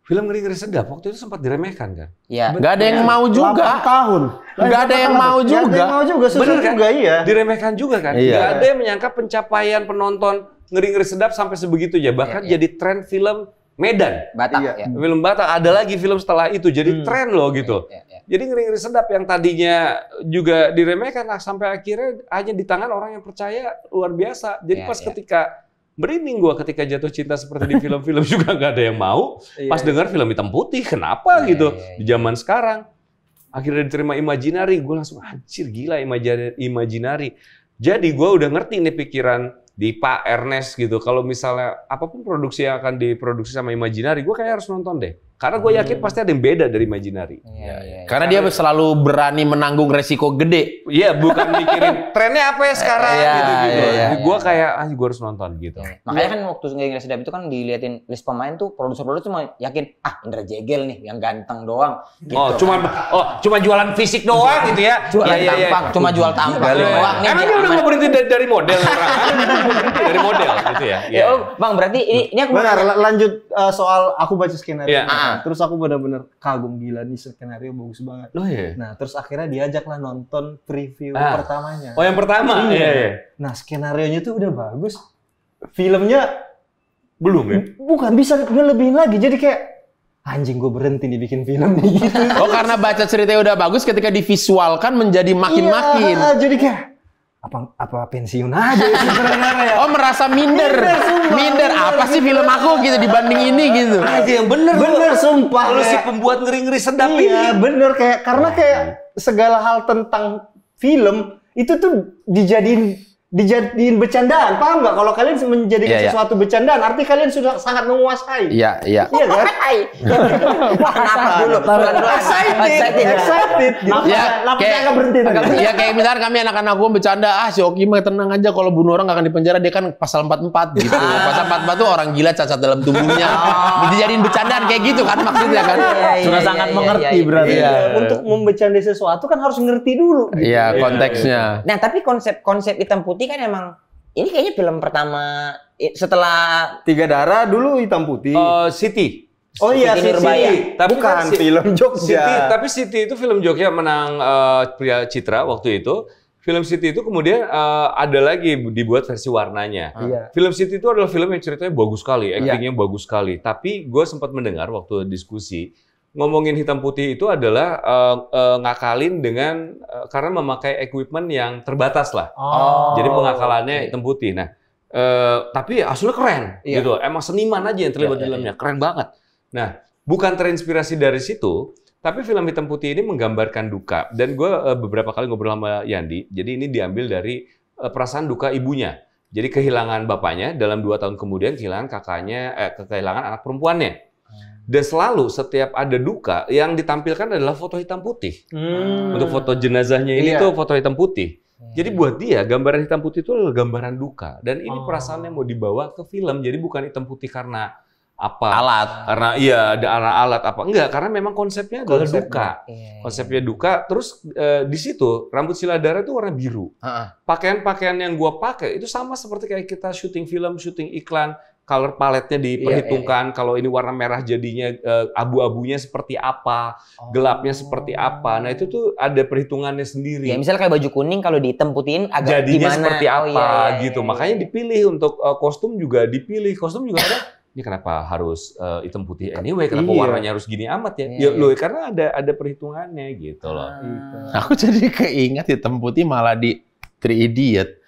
film ngeri ngeri sedap waktu itu sempat diremehkan kan? Iya. Gak ada yang mau juga. 8 tahun. Gak ada yang mau juga. Gak ada yang mau juga. Bener kan? Juga, iya. Diremehkan juga kan? Iya. Gak ada yang menyangka pencapaian penonton ngeri ngeri sedap sampai sebegitu ya. Bahkan iya, iya. jadi tren film Medan. Batak iya. ya. Film Batak. Ada lagi film setelah itu. Jadi hmm. tren loh gitu. Iya, iya, iya. Jadi ngeri ngeri sedap yang tadinya juga diremehkan lah sampai akhirnya hanya di tangan orang yang percaya luar biasa. Jadi iya, pas iya. ketika merinding gue ketika jatuh cinta seperti di film-film juga nggak ada yang mau. Iya, Pas iya. dengar film hitam putih, kenapa iya, gitu iya, iya. di zaman sekarang? Akhirnya diterima Imaginary gue langsung hancur gila Imaginary. Jadi gue udah ngerti nih pikiran di Pak Ernest gitu. Kalau misalnya apapun produksi yang akan diproduksi sama Imaginary gue kayak harus nonton deh. Karena gue yakin pasti ada yang beda dari Imaginary. Ya, ya, ya. Karena, iya. Karena dia selalu berani menanggung resiko gede. Iya, bukan mikirin trennya apa ya sekarang ya, gitu-gitu. Iya, iya, gue kayak, ah gue harus nonton gitu. Ya. Makanya kan waktu Ngeri Sedap itu kan diliatin list pemain tuh produser-produser cuma yakin, ah Indra Jegel nih yang ganteng doang. Gitu. Oh, cuma oh cuma jualan fisik doang gitu ya. Jualan ya, ya, cuma jual tampak ya, doang. Nih, Emang dia udah mau berhenti dari, dari model dari model gitu ya. ya. ya bang, berarti ini, ini aku... Benar, lanjut uh, soal aku baca skenario. Ya. Nah. terus aku bener-bener kagum gila nih skenario bagus banget. Oh iya. Nah, terus akhirnya diajaklah nonton preview ah. pertamanya. Oh, yang pertama. Iya. iya. iya. Nah, skenarionya tuh udah bagus. Filmnya belum ya? Bukan bisa lebihin lagi. Jadi kayak anjing gue berhenti nih bikin film nih gitu. Oh, karena baca ceritanya udah bagus ketika divisualkan menjadi makin-makin. Iya, jadi kayak apa apa pensiun aja ya, sebenarnya Oh merasa minder. Minder, sumpah, minder. apa sih film aku gitu dibanding ini gitu. Aja yang bener. Bener lu, sumpah. Lu si pembuat ngeri-ngeri sedap iya, ini. bener kayak karena kayak segala hal tentang film itu tuh dijadiin dijadiin bercandaan. Paham nggak? Kalau kalian menjadikan yeah, iya. sesuatu bercandaan, arti kalian sudah sangat menguasai. Iya, iya. iya. Yeah. Kan? Iya kan? Iya, iya. Iya, iya update gitu. Ya, ya kayak, agak berhenti. Agak, ya kayak misalnya kami anak-anak gue bercanda, ah si Oki mah tenang aja kalau bunuh orang gak akan dipenjara, dia kan pasal 44 gitu. Ah. pasal 44 tuh orang gila cacat dalam tubuhnya. Ah. Dijadiin bercandaan kayak gitu kan maksudnya kan. Iya, iya, Sudah iya, sangat mengerti berarti. Iya. Ya. Untuk membecandai sesuatu kan harus ngerti dulu. Gitu. Iya, konteksnya. Nah, tapi konsep-konsep hitam putih kan emang ini kayaknya film pertama setelah Tiga Darah dulu hitam putih. Uh, oh, City. Oh iya, Siti Nurbaya. Tapi Bukan kan, film Jogja. Siti, tapi Siti itu film Jogja menang uh, eh, Pria Citra waktu itu. Film City itu kemudian uh, ada lagi dibuat versi warnanya. Ah. Iya. Film City itu adalah film yang ceritanya bagus sekali, iya. actingnya iya. bagus sekali. Tapi gue sempat mendengar waktu diskusi ngomongin hitam putih itu adalah uh, uh, ngakalin dengan uh, karena memakai equipment yang terbatas lah. Oh. Jadi pengakalannya okay. hitam putih. Nah, uh, tapi aslinya keren iya. gitu. Emang seniman aja yang terlibat iya, di iya, dalamnya, iya. keren banget. Nah, bukan terinspirasi dari situ, tapi film hitam putih ini menggambarkan duka. Dan gue uh, beberapa kali ngobrol sama Yandi, jadi ini diambil dari uh, perasaan duka ibunya. Jadi kehilangan bapaknya dalam dua tahun kemudian kehilangan kakaknya, eh, kehilangan anak perempuannya. Hmm. Dan selalu setiap ada duka yang ditampilkan adalah foto hitam putih. Hmm. Untuk foto jenazahnya ini iya. tuh foto hitam putih. Hmm. Jadi buat dia gambaran hitam putih itu adalah gambaran duka dan ini oh. perasaannya mau dibawa ke film. Jadi bukan hitam putih karena apa alat karena iya ada alat alat apa enggak karena memang konsepnya adalah Konsep. duka iya, iya. konsepnya duka terus e, di situ rambut siladara itu warna biru pakaian-pakaian yang gua pakai itu sama seperti kayak kita syuting film syuting iklan color paletnya diperhitungkan iya, iya, iya. kalau ini warna merah jadinya e, abu-abunya seperti apa, oh. gelapnya seperti apa. Nah, itu tuh ada perhitungannya sendiri. Ya, misalnya kayak baju kuning kalau dihitam putihin agak jadinya gimana? seperti apa oh, iya, iya, gitu. iya, iya. Makanya dipilih untuk e, kostum juga dipilih. Kostum juga ada ini kenapa harus uh, hitam putih anyway, kenapa iya. warnanya harus gini amat ya? Iya, ya iya. loh, karena ada ada perhitungannya gitu loh. Hmm. Aku jadi keinget hitam putih malah di 3 Idiot.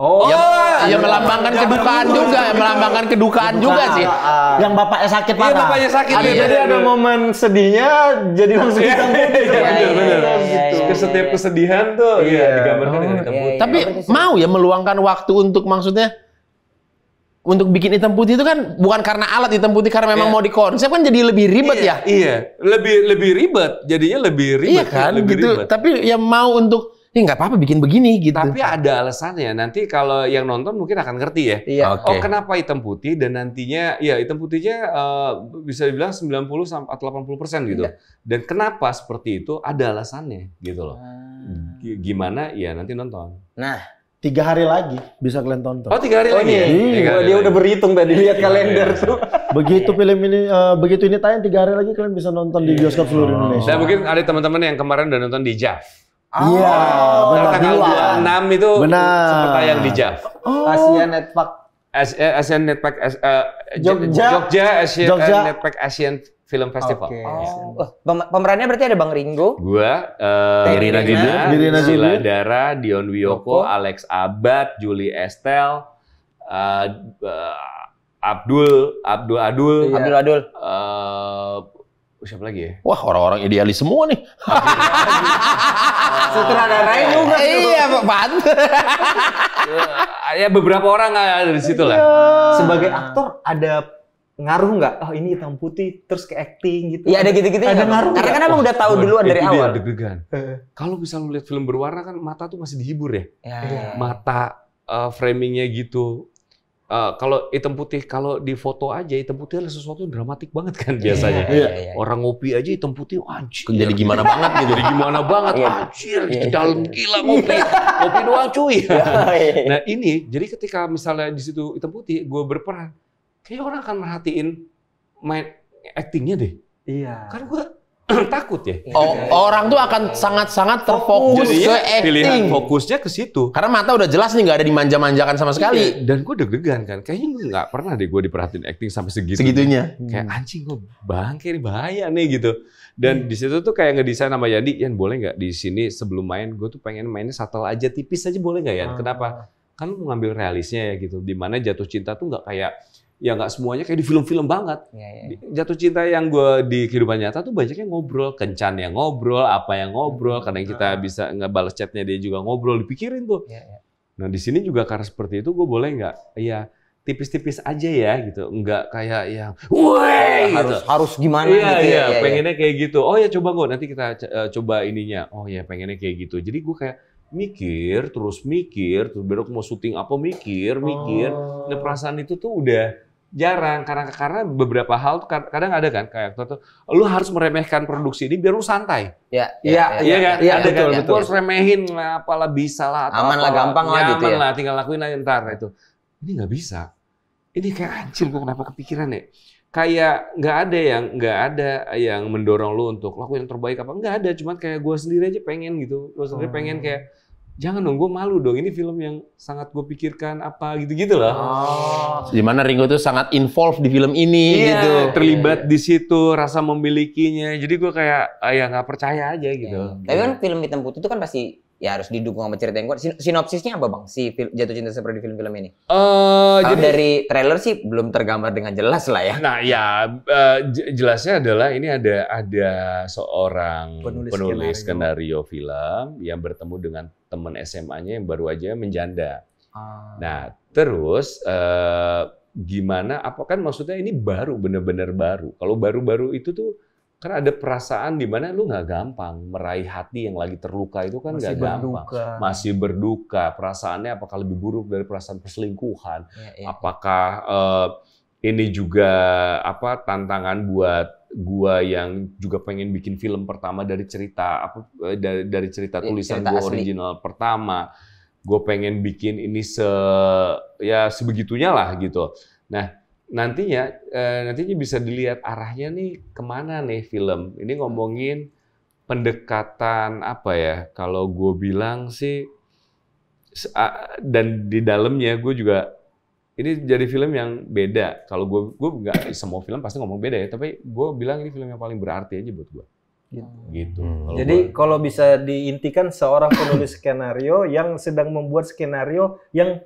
Oh, ya, oh, ya melambangkan kedukaan juga, juga, melambangkan kedukaan juga sih. Iya, Yang bapaknya sakit parah. Iya, bapaknya sakit. Ada, iya, jadi ada momen sedihnya jadi langsung iya, hitam putih. Iya, benar, benar. Ke setiap kesedihan tuh iya, digambarkan dengan hitam putih. Tapi mau ya meluangkan waktu untuk maksudnya untuk bikin hitam putih itu kan bukan karena alat hitam putih karena memang yeah. mau dikonsep kan jadi lebih ribet yeah, ya. Iya, lebih lebih ribet, jadinya lebih ribet iya, iya kan, lebih gitu. Ribet. Tapi yang mau untuk ya nggak apa-apa bikin begini gitu. Tapi ada alasannya. Nanti kalau yang nonton mungkin akan ngerti ya. Iya. Okay. Oh, kenapa hitam putih dan nantinya ya hitam putihnya uh, bisa dibilang 90 sampai 80% gitu. Iya. Dan kenapa seperti itu? Ada alasannya gitu loh. Hmm. Gimana? Ya nanti nonton. Nah, tiga hari lagi bisa kalian tonton. Oh tiga hari oh, lagi. Iya. Tiga hari dia lagi. udah berhitung tadi lihat kalender tuh. Begitu film ini uh, begitu ini tayang tiga hari lagi kalian bisa nonton di iya. bioskop seluruh oh. Indonesia. Dan mungkin ada teman-teman yang kemarin udah nonton di JAF. Iya, oh, benar tanggal enam itu benar. sempat tayang di JAF. Oh. Asia Netpack. Eh, Asian Netpack eh, Jogja, Jogja Asia Jogja. Netpack Asia Film Festival. Okay. Oh. pemerannya berarti ada Bang Ringo. Gua, uh, eh, Irina Juna, Sila Dara, Dion Wiyoko, Boko. Alex Abad, Julie Estel, uh, eh, uh, eh, Abdul, Abdul Adul, iya. Abdul Adul. Uh, siapa lagi ya? Wah, orang-orang idealis semua nih. Sutradaranya juga. Iya, Pan. ya beberapa orang ada di situ lah. Iya. Sebagai aktor ada ngaruh nggak? Oh ini hitam putih, terus ke acting gitu. Iya ada gitu-gitu. Ada ngaruh. Karena kan emang udah tahu oh, duluan dari awal. Itu dia Uh. Kalau misalnya lu lihat film berwarna kan mata tuh masih dihibur ya. Iya. iya. Mata uh, framingnya gitu. Uh, kalau hitam putih, kalau di foto aja hitam putih adalah sesuatu yang dramatik banget kan iya, biasanya. Yeah, yeah, yeah. Orang ngopi aja hitam putih, anjir. Jadi gimana banget gitu. Jadi gimana banget, iya. anjir. Yeah, dalam yeah. gila ngopi. ngopi doang cuy. nah ini, jadi ketika misalnya di situ hitam putih, gue berperan kayak orang akan merhatiin main actingnya deh. Iya. Karena gue takut ya. Oh, orang tuh akan sangat-sangat terfokus ke acting. Pilihan fokusnya ke situ. Karena mata udah jelas nih nggak ada dimanja-manjakan sama sekali. Iya. Dan gue deg-degan kan. Kayaknya nggak pernah deh gue diperhatiin acting sampai segitu. Segitunya. Hmm. Kayak anjing gue bangke ini bahaya nih gitu. Dan hmm. di situ tuh kayak ngedesain sama Yandi, Yan boleh nggak di sini sebelum main gue tuh pengen mainnya satel aja tipis aja boleh nggak ya? Hmm. Kenapa? Kan lu ngambil realisnya ya gitu. Dimana jatuh cinta tuh nggak kayak ya nggak semuanya kayak di film-film banget. Yeah, yeah. Iya. Jatuh cinta yang gue di kehidupan nyata tuh banyaknya ngobrol, kencan yang ngobrol, apa yang ngobrol, karena kita ah. bisa ngebales chatnya dia juga ngobrol, dipikirin tuh. Yeah, yeah. Nah di sini juga karena seperti itu gue boleh nggak? Iya tipis-tipis aja ya gitu, nggak kayak yang, woi harus gitu. harus gimana iya, gitu ya? iya, ya, pengennya iya. kayak gitu. Oh ya coba gue nanti kita eh, coba ininya. Oh ya pengennya kayak gitu. Jadi gue kayak mikir terus mikir terus besok mau syuting apa mikir mikir. Oh. Nah perasaan itu tuh udah jarang karena karena beberapa hal kadang ada kan kayak tuh lu harus meremehkan produksi ini biar lu santai. Ya, ya, iya. Ya, iya iya kan? Iya ada betul. Kan? Ya, betul. Lu harus remehin lah apalah bisa lah atau aman lah gampang lah gitu ya. lah tinggal lakuin aja ntar nah, itu. Ini nggak bisa. Ini kayak anjir gua kenapa kepikiran ya? Kayak nggak ada yang nggak ada yang mendorong lu untuk lakuin yang terbaik apa nggak ada cuma kayak gue sendiri aja pengen gitu. gue sendiri hmm. pengen kayak jangan dong gue malu dong ini film yang sangat gue pikirkan apa gitu-gitu lah. Oh. mana Ringo tuh sangat involved di film ini iya, gitu. Iya, terlibat iya, iya. di situ, rasa memilikinya. Jadi gue kayak ah, ya nggak percaya aja gitu. Iya. Tapi kan film hitam putih itu kan pasti ya harus didukung sama cerita yang kuat. Sinopsisnya apa bang si film, jatuh cinta seperti film-film ini? Uh, jadi, dari trailer sih belum tergambar dengan jelas lah ya. Nah ya uh, jelasnya adalah ini ada ada seorang penulis, penulis skenario. film yang bertemu dengan teman SMA-nya yang baru aja menjanda. Uh. Nah terus uh, gimana? Apa kan maksudnya ini baru bener-bener baru. Kalau baru-baru itu tuh kan ada perasaan di mana lu nggak gampang meraih hati yang lagi terluka itu kan nggak gampang masih berduka perasaannya apakah lebih buruk dari perasaan perselingkuhan ya, ya. ya. apakah uh, ini juga apa tantangan buat gua yang juga pengen bikin film pertama dari cerita apa eh, dari, dari cerita iya, tulisan cerita gua asli. original pertama Gua pengen bikin ini se ya sebegitunya lah gitu nah nantinya eh, nantinya bisa dilihat arahnya nih kemana nih film ini ngomongin pendekatan apa ya kalau gue bilang sih dan di dalamnya gue juga ini jadi film yang beda kalau gue gue nggak semua film pasti ngomong beda ya tapi gue bilang ini film yang paling berarti aja buat gue gitu. gitu. Hmm, jadi gua... kalau bisa diintikan seorang penulis skenario yang sedang membuat skenario yang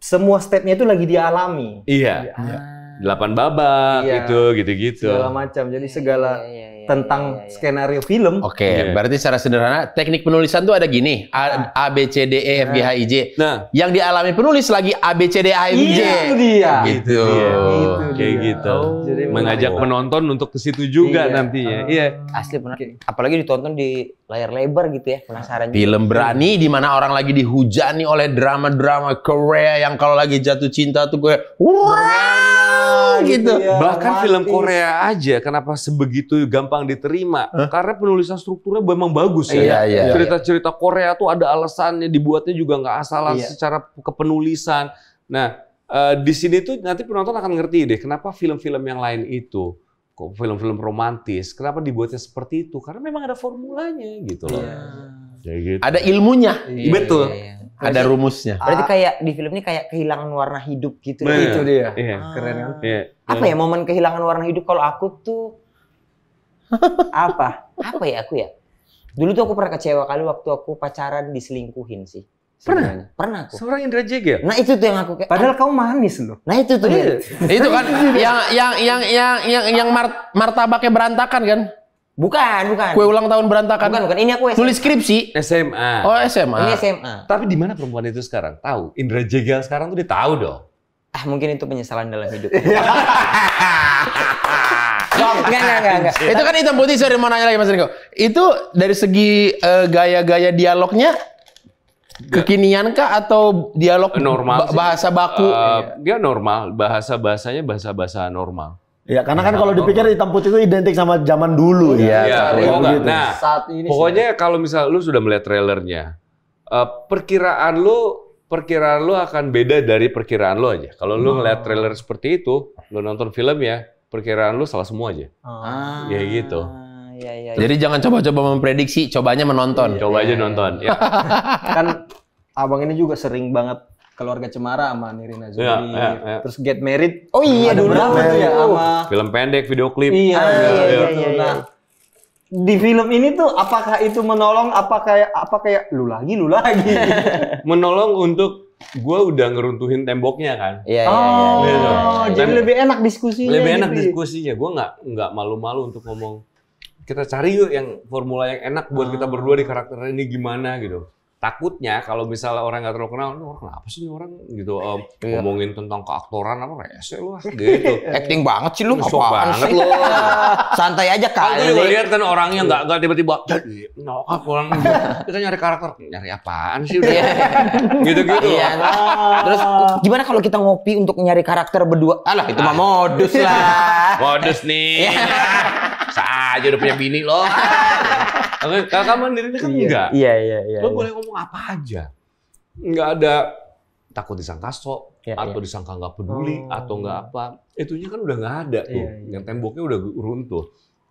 semua stepnya itu lagi dialami. Iya. iya. iya delapan babak iya. gitu gitu-gitu. Segala macam. Jadi iya, segala iya, iya, iya, tentang iya, iya, iya. skenario film. Oke, okay, iya. berarti secara sederhana teknik penulisan tuh ada gini, A, nah. A B C D E F G H I J. Nah, yang dialami penulis lagi A B C D E F G. Iya, itu dia. Gitu. Iya, gitu Kayak dia. gitu. Oh, Jadi mengajak iya. penonton untuk ke situ juga iya. nantinya. Uh, iya. Oh. Asli benar. Apalagi ditonton di layar lebar gitu ya, penasaran. Film juga. berani di mana orang lagi dihujani oleh drama-drama Korea yang kalau lagi jatuh cinta tuh gue wah Gitu. gitu. Ya, Bahkan mati. film Korea aja kenapa sebegitu gampang diterima? Huh? Karena penulisan strukturnya memang bagus ya. Iya, iya, iya, Cerita-cerita Korea tuh ada alasannya, dibuatnya juga nggak asal iya. secara kepenulisan. Nah, uh, di sini tuh nanti penonton akan ngerti deh kenapa film-film yang lain itu kok film-film romantis, kenapa dibuatnya seperti itu? Karena memang ada formulanya gitu loh. Iya. Ya, gitu. Ada ilmunya. Iya, Betul. Iya, iya. Berarti, ada rumusnya. Berarti kayak di film ini kayak kehilangan warna hidup gitu. gitu Itu dia. Iya. Ah. Keren kan? Iya. Apa ya momen kehilangan warna hidup kalau aku tuh apa? Apa ya aku ya? Dulu tuh aku pernah kecewa kali waktu aku pacaran diselingkuhin sih. Sebenarnya. Pernah? Pernah aku. Seorang Indra Jegel. Ya? Nah itu tuh yang aku kayak. Padahal ah. kamu manis loh. Nah itu tuh. Oh, iya. itu kan yang yang yang yang yang yang, yang mart martabaknya berantakan kan? Bukan, bukan. Kue ulang tahun berantakan. Bukan, bukan. Ini aku SMA. Nulis skripsi. SMA. Oh, SMA. Ini SMA. Tapi di mana perempuan itu sekarang? Tahu. Indra Jegal sekarang tuh dia tahu dong. Ah, mungkin itu penyesalan dalam hidup. Enggak, enggak, enggak, enggak. Itu kan hitam putih, sorry, mau nanya lagi Mas Riko. Itu dari segi uh, gaya-gaya dialognya, kekinian kah atau dialog normal bahasa bahasa baku? Uh, dia normal, bahasa bahasanya bahasa bahasa normal. Ya, karena kan ya, kalau oh, dipikir oh. hitam putih itu identik sama zaman dulu iya, ya. Iya, ya, gitu. Nah, saat ini pokoknya sih. kalau misal lu sudah melihat trailernya, uh, perkiraan lu perkiraan lu akan beda dari perkiraan lu aja. Kalau lu ngeliat oh. trailer seperti itu, lu nonton film ya, perkiraan lu salah semua aja. Ah. Ya gitu. Ya, ya, ya. Jadi jangan coba-coba memprediksi, cobanya menonton. Coba aja iya, nonton. Ya. kan abang ini juga sering banget keluarga Cemara sama Nirina iya, Zuri. Ya, ya, ya. Terus Get Married. Oh iya dulu berapa tuh ya? ya sama iya. film pendek, video klip. Iya, ah, iya, iya, iya, iya, iya. Nah, iya. di film ini tuh apakah itu menolong apa kayak apa kayak lu lagi lu lagi menolong untuk gue udah ngeruntuhin temboknya kan iya, oh, iya, iya, iya. jadi lebih enak diskusinya lebih enak gitu. Ya? diskusinya gue nggak nggak malu-malu untuk ngomong kita cari yuk yang formula yang enak buat ah. kita berdua di karakter ini gimana gitu takutnya kalau misalnya orang nggak terlalu kenal, orang kenapa sih ini orang gitu um, iya. ngomongin tentang keaktoran apa rese lu ah, gitu. Iya, iya. Acting banget sih lu, Sok banget lu. Santai aja kali. Aku juga lihat kan orangnya nggak nggak tiba-tiba jadi nokap orang gitu. kita nyari karakter nyari apaan sih udah iya. gitu-gitu. Iya. Terus gimana kalau kita ngopi untuk nyari karakter berdua? Alah itu mah modus lah. Modus nih. Saja udah punya bini loh. Kalau kamu sendiri kan iya, enggak. Iya iya iya. Lo iya. boleh ngomong apa aja. Enggak ada takut disangka sok iya, atau iya. disangka enggak peduli oh. atau nggak apa. Itunya kan udah enggak ada tuh. Iya, iya. Yang temboknya udah runtuh.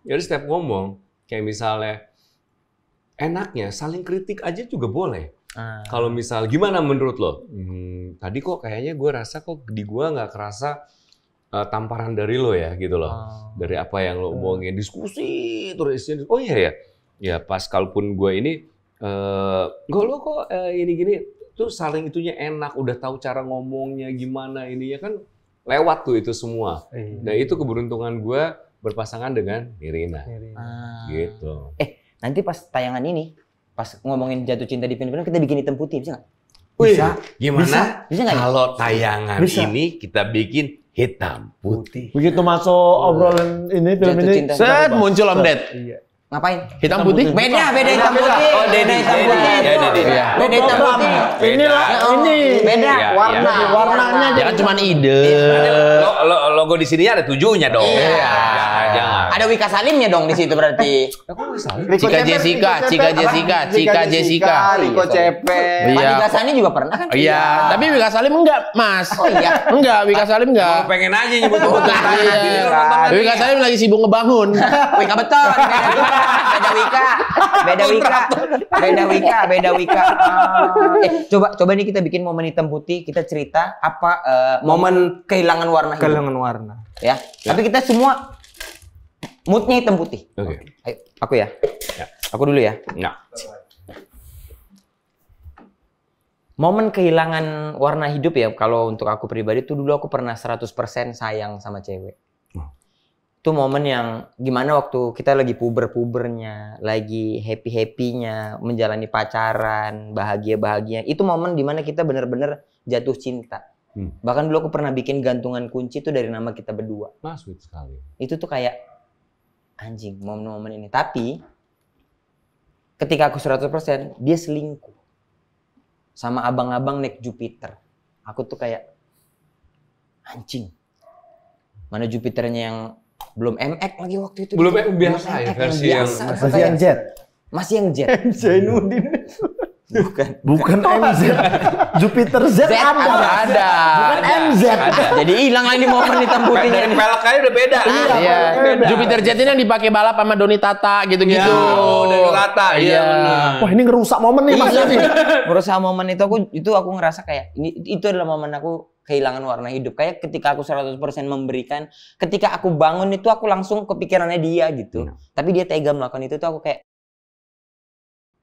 Jadi setiap ngomong kayak misalnya enaknya saling kritik aja juga boleh. Ah. Kalau misal gimana menurut lo? Hmm, tadi kok kayaknya gue rasa kok di gue nggak kerasa uh, tamparan dari lo ya gitu loh. Oh. Dari apa yang lo omongin, diskusi terus Oh iya ya. Ya pas kalaupun gue ini eh uh, lo kok uh, ini gini tuh saling itunya enak, udah tahu cara ngomongnya gimana ini ya kan lewat tuh itu semua. Iya. Nah, itu keberuntungan gue berpasangan dengan Irina. Ah. Gitu. Eh, nanti pas tayangan ini, pas ngomongin jatuh cinta di film-film kita bikin hitam putih bisa nggak? Bisa. gimana? Bisa, ya? Kalau tayangan bisa. ini kita bikin hitam putih. Begitu masuk oh. obrolan ini film Jatuh ini, set muncul Om Ded. Iya. Ngapain? Hitam, putih? Beda, beda hitam putih. Oh, hitam putih. Ya, Beda hitam putih. Iya, Inilah ini. Beda iya, warna. Warnanya jangan cuma ide. Logo di sini ada tujuhnya dong. Iya. Ada Wika Salimnya dong di situ berarti. Eh, Cika Jessica, Cika Jessica, Cika Jessica. Riko Cepet. Iya. Wika Salim juga pernah kan? Iya, tapi Wika Salim enggak, Mas. Oh iya. Enggak, Wika Salim enggak. Pengen aja nyebut Iya. iya, iya. Wika Salim lagi sibuk ngebangun. Wika betul. Beda Wika. Beda Wika. Beda Wika, beda Wika. Eh, coba coba nih kita bikin momen hitam putih, kita cerita apa eh, momen kehilangan warna. Kehilangan warna. Ya. Tapi kita semua Moodnya hitam putih. Oke. Okay. aku ya. ya. Aku dulu ya. Nah. Momen kehilangan warna hidup ya, kalau untuk aku pribadi tuh dulu aku pernah 100% sayang sama cewek. Itu momen yang gimana waktu kita lagi puber-pubernya, lagi happy-happynya, menjalani pacaran, bahagia-bahagia. Itu momen dimana kita bener-bener jatuh cinta. Hmm. Bahkan dulu aku pernah bikin gantungan kunci itu dari nama kita berdua. Nah, sweet sekali. Itu tuh kayak anjing momen-momen ini tapi ketika aku 100% dia selingkuh sama abang-abang naik Jupiter aku tuh kayak anjing mana Jupiternya yang belum MX lagi waktu itu belum biasa ya versi yang, yang, versi yang jet masih yang jet Zainuddin Bukan. Bukan MZ. Jupiter Z, Z ada. ada. Bukan MZ. Ada. Jadi hilang lagi momen hitam putihnya. Dari pelek aja udah beda. Iya. iya. Beda. Jupiter Z ini yang dipakai balap sama Doni Tata gitu-gitu. Ya, Doni iya. Tata. Iya. iya. Wah, ini ngerusak momen nih Mas. Iya, ngerusak momen itu aku itu aku ngerasa kayak ini itu adalah momen aku kehilangan warna hidup. Kayak ketika aku 100% memberikan, ketika aku bangun itu aku langsung kepikirannya dia gitu. Hmm. Tapi dia tega melakukan itu tuh aku kayak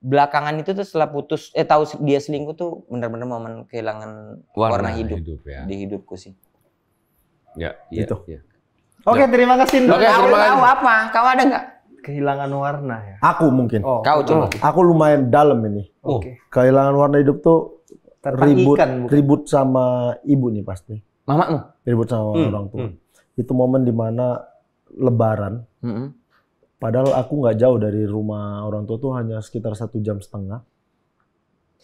belakangan itu tuh setelah putus eh tahu dia selingkuh tuh benar-benar momen kehilangan warna, warna hidup, hidup ya. di hidupku sih. Ya, ya itu. Ya. Oke, ya. terima kasih. Oke, okay, aku tahu apa? Kau ada nggak? Kehilangan warna ya. Aku mungkin. Oh. Kau coba. Aku lumayan dalam ini. Oh. Oke. Okay. Kehilangan warna hidup tuh ribut bukan? ribut sama ibu nih pasti. Mamamu? Ribut sama hmm. orang tua. Hmm. Itu momen dimana lebaran. Hmm, hmm. Padahal aku nggak jauh dari rumah orang tua tuh hanya sekitar satu jam setengah.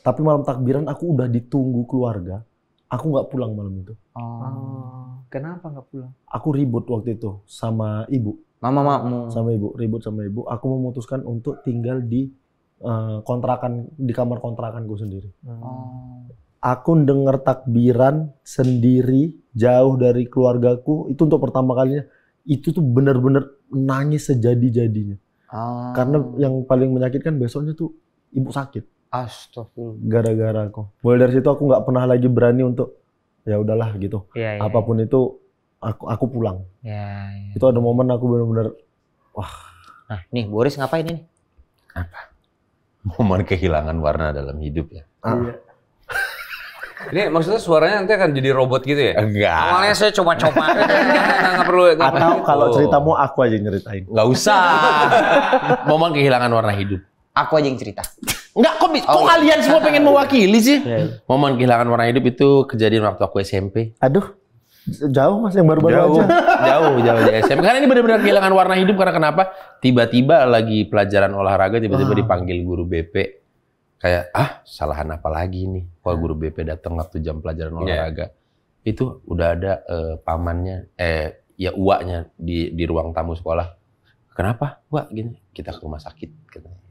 Tapi malam takbiran aku udah ditunggu keluarga. Aku nggak pulang malam itu. Oh. oh. Kenapa nggak pulang? Aku ribut waktu itu sama ibu. Mama makmu. Sama ibu, ribut sama ibu. Aku memutuskan untuk tinggal di eh, kontrakan di kamar kontrakanku sendiri. Oh. Aku denger takbiran sendiri jauh dari keluargaku itu untuk pertama kalinya. Itu tuh bener-bener nangis sejadi-jadinya. Ah. Karena yang paling menyakitkan besoknya tuh ibu sakit. Astagfirullah. Gara-gara aku. Mulai dari situ aku nggak pernah lagi berani untuk ya udahlah gitu. Ya, ya, Apapun iya. itu aku aku pulang. Ya, ya. Itu ada momen aku benar-benar wah. Nah, nih Boris ngapain ini? Apa? Momen kehilangan warna dalam hidup ya. Ah. Iya. Ini maksudnya suaranya nanti akan jadi robot gitu ya? Enggak. Awalnya saya coba-coba. Enggak perlu. Gak Atau kalau ceritamu aku aja yang ceritain. Enggak usah. Momen kehilangan warna hidup. Aku aja yang cerita. Enggak kok, kok oh. kalian semua pengen mewakili sih? Yeah. Iya. Momen kehilangan warna hidup itu kejadian waktu aku SMP. Aduh. Jauh mas yang baru-baru jauh, aja. Jauh, jauh di SMP. Karena ini benar-benar kehilangan warna hidup karena kenapa? Tiba-tiba lagi pelajaran olahraga tiba-tiba wow. Ah. dipanggil guru BP kayak ah salahan apa lagi nih kalau hmm. guru BP datang waktu jam pelajaran iya. olahraga yeah. itu udah ada uh, pamannya eh ya uaknya di di ruang tamu sekolah kenapa uak gini gitu. kita ke rumah sakit katanya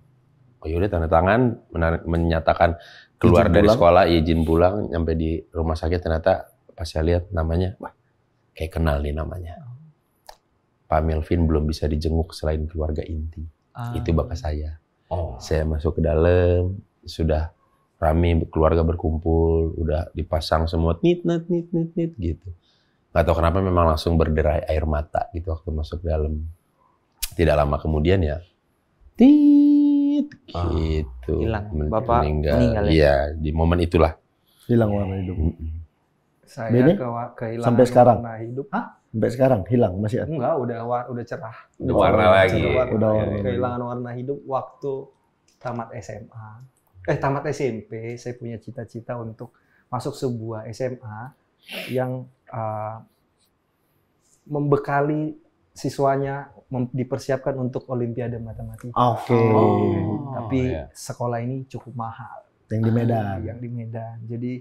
oh yaudah tanda tangan menyatakan keluar izin dari pulang. sekolah izin pulang nyampe di rumah sakit ternyata pas saya lihat namanya wah kayak kenal nih namanya Pak Melvin belum bisa dijenguk selain keluarga inti ah. itu bapak saya oh. saya masuk ke dalam sudah rame keluarga berkumpul, udah dipasang semua nit nit nit nit nit gitu. Gak tau kenapa memang langsung berderai air mata gitu waktu masuk dalam. Tidak lama kemudian ya, tit oh, gitu. Hilang. Men Bapak meninggal. meninggal ya. Iya, di momen itulah. Hilang warna hidup. Mm -mm. Saya Bini? Ke kehilangan sampai sekarang. warna hidup. Hah? Sampai sekarang hilang masih ada? Enggak, udah war udah cerah. Udah warna, warna lagi. Cerah, warna, udah warna. Kehilangan warna hidup waktu tamat SMA eh tamat SMP, saya punya cita-cita untuk masuk sebuah SMA yang uh, membekali siswanya dipersiapkan untuk Olimpiade Matematika. Oke. Okay. Oh, Tapi yeah. sekolah ini cukup mahal. Yang di Medan. Ah, yang di Medan. Jadi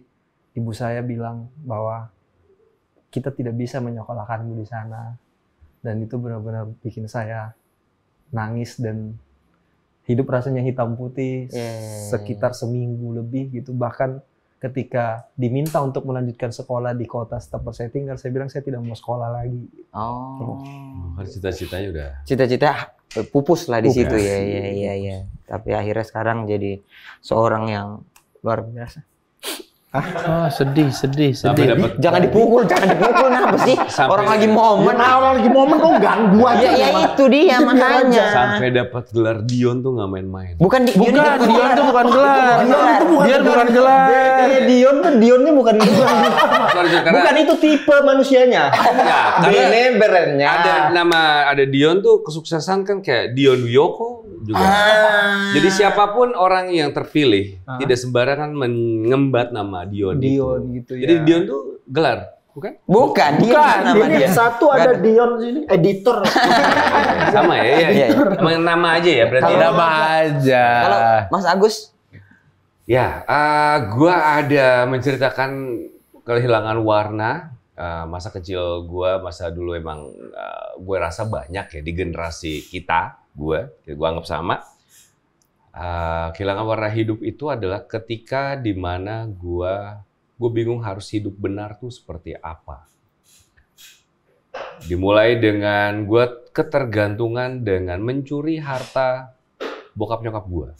ibu saya bilang bahwa kita tidak bisa menyekolahkanmu di sana. Dan itu benar-benar bikin saya nangis dan hidup rasanya hitam putih yeah. Hmm. sekitar seminggu lebih gitu bahkan ketika diminta untuk melanjutkan sekolah di kota setempat saya tinggal saya bilang saya tidak mau sekolah lagi oh, oh. cita-citanya udah cita-cita eh, pupus lah di pupus. situ ya ya ya ya tapi akhirnya sekarang jadi seorang yang luar biasa Ah, oh, sedih, sedih, sedih. Dapet, jangan dipukul, jangan dipukul kenapa sih? Sampai orang lagi momen. Ya, orang lagi momen kok ganggu aja. Ya, ya itu dia makanya. Sampai dapat gelar Dion tuh nggak main-main. Bukan, di, bukan, Dion, Dion, Dion tuh bukan gelar. Dion itu bukan Dion bukan gelar. Iya, Dion tuh Dionnya bukan gelar. bukan itu tipe manusianya. Ya, karena berennya. Ada nama ada Dion tuh kesuksesan kan kayak Dion Yoko. juga. Ah. Jadi siapapun orang yang terpilih ah. tidak sembarangan mengembat nama Dion. Dion itu. gitu, gitu ya. Jadi Dion tuh gelar. Bukan? Bukan, dia Bukan. nama dia. Satu ada Bukan. Dion sini, editor. Sama ya, ya. ya. Emang nama aja ya berarti. Kalau ya? nama aja. Kalau Mas Agus? Ya, uh, gua ada menceritakan kehilangan warna. Uh, masa kecil gua, masa dulu emang uh, eh, gue rasa banyak ya di generasi kita, gua, ya gua anggap sama Ah, kehilangan warna hidup itu adalah ketika dimana gue gue bingung harus hidup benar tuh seperti apa. Dimulai dengan gue ketergantungan dengan mencuri harta bokap nyokap gue.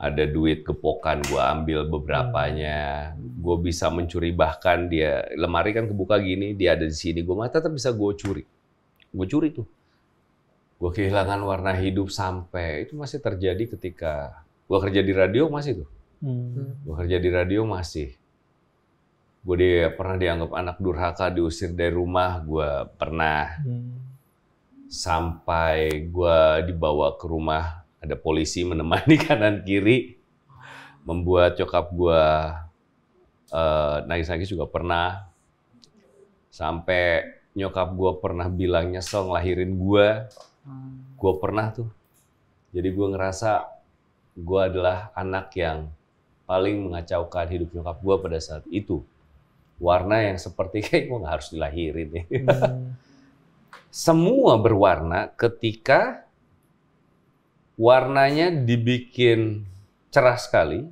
Ada duit kepokan gue ambil beberapa nya. Gue bisa mencuri bahkan dia lemari kan kebuka gini dia ada di sini gue mata tetap bisa gue curi. Gue curi tuh gue kehilangan warna hidup sampai itu masih terjadi ketika gue kerja di radio masih tuh hmm. gue kerja di radio masih gue di, pernah dianggap anak durhaka diusir dari rumah gue pernah hmm. sampai gue dibawa ke rumah ada polisi menemani kanan kiri membuat cokap gue eh, nangis-nangis juga pernah sampai nyokap gue pernah bilang nyesel ngelahirin gue Hmm. Gue pernah tuh. Jadi gue ngerasa gue adalah anak yang paling mengacaukan hidup nyokap gue pada saat itu. Warna yang seperti kayak gue nggak harus dilahirin ya. Hmm. Semua berwarna ketika warnanya dibikin cerah sekali.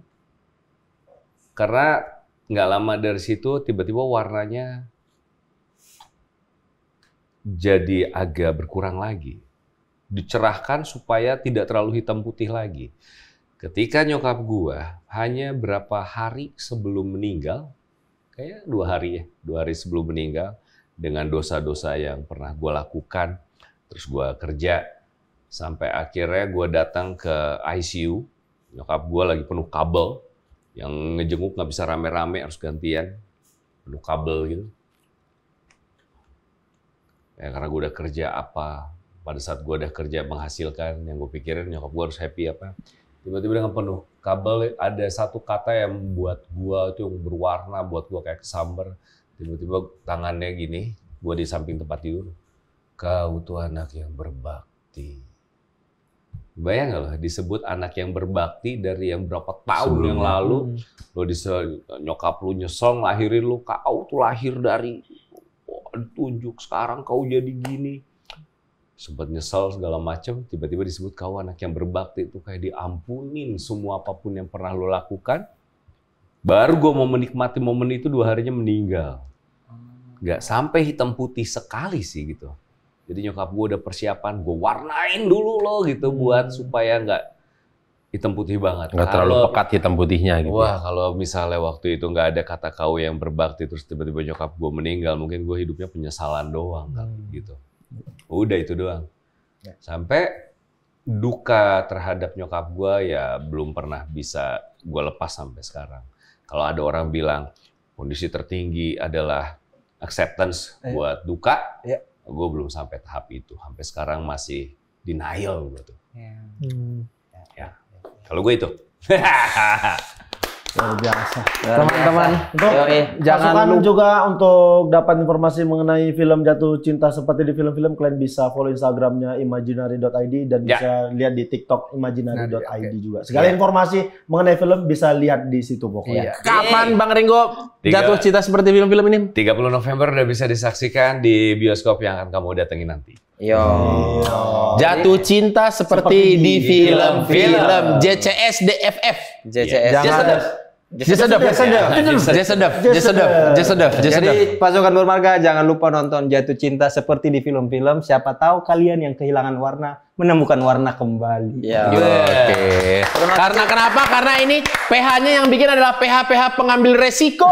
Karena nggak lama dari situ tiba-tiba warnanya jadi agak berkurang lagi dicerahkan supaya tidak terlalu hitam putih lagi. Ketika nyokap gua hanya berapa hari sebelum meninggal, kayak dua hari ya, dua hari sebelum meninggal, dengan dosa-dosa yang pernah gua lakukan, terus gua kerja, sampai akhirnya gua datang ke ICU, nyokap gua lagi penuh kabel, yang ngejenguk nggak bisa rame-rame harus gantian penuh kabel gitu ya karena gue udah kerja apa pada saat gue udah kerja menghasilkan yang gue pikirin nyokap gue harus happy apa tiba-tiba dengan penuh kabel ada satu kata yang buat gue itu yang berwarna buat gue kayak kesamber tiba-tiba tangannya gini gue di samping tempat tidur kau tuh anak yang berbakti bayang gak loh disebut anak yang berbakti dari yang berapa tahun Sebelum yang lalu hmm. lo disel, nyokap lu nyesel lahirin lu kau tuh lahir dari tunjuk sekarang kau jadi gini sempat nyesel segala macam tiba-tiba disebut kau anak yang berbakti itu kayak diampunin semua apapun yang pernah lo lakukan baru gue mau menikmati momen itu dua harinya meninggal nggak sampai hitam putih sekali sih gitu jadi nyokap gue udah persiapan gue warnain dulu lo gitu buat hmm. supaya nggak hitam putih banget. Nggak terlalu pekat hitam putihnya gitu. Ya? Wah, kalau misalnya waktu itu nggak ada kata kau yang berbakti terus tiba-tiba nyokap gue meninggal, mungkin gue hidupnya penyesalan doang kan hmm. kan gitu. Udah itu doang. Ya. Sampai duka terhadap nyokap gue ya belum pernah bisa gue lepas sampai sekarang. Kalau ada orang bilang kondisi tertinggi adalah acceptance eh. buat duka, ya. gue belum sampai tahap itu. Sampai sekarang masih denial gue tuh. Ya. Hmm. ya. Kalau gue itu. luar biasa teman-teman Untuk jangan lupa. juga untuk dapat informasi mengenai film jatuh cinta seperti di film-film kalian bisa follow instagramnya imaginary.id dan ya. bisa lihat di tiktok imaginary.id nah, iya, okay. juga segala ya. informasi mengenai film bisa lihat di situ pokoknya ya. kapan bang Ringo jatuh cinta seperti film-film ini 30 November udah bisa disaksikan di bioskop yang akan kamu datangi nanti Yo. Yo. Iya. Jatuh cinta seperti, seperti di film-film JCS DFF. JCS. Jangan, dia sedap. Dia sedap. Jadi pasukan bermarga jangan lupa nonton Jatuh Cinta seperti di film-film. Siapa tahu kalian yang kehilangan warna menemukan warna kembali. Ya. Oke. Okay. Karena kenapa? Karena ini pH-nya yang bikin adalah pH-pH pengambil resiko.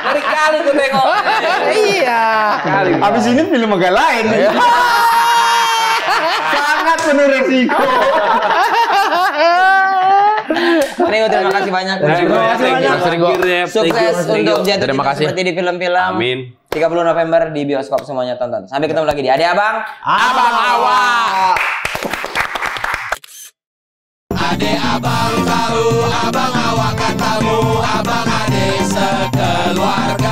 Dari kali tuh tengok. Iya. Kali. Abis ini film agak lain. Iya. Sangat penuh resiko. Rio terima kasih banyak. Terima kasih banyak. Sukses untuk jatuh terima seperti di film-film. Amin. 30 November di bioskop semuanya tonton. Sampai ketemu lagi di Ade Abang. Abang Awa. Ade Abang tahu, Abang Awa katamu, Abang Ade sekeluarga.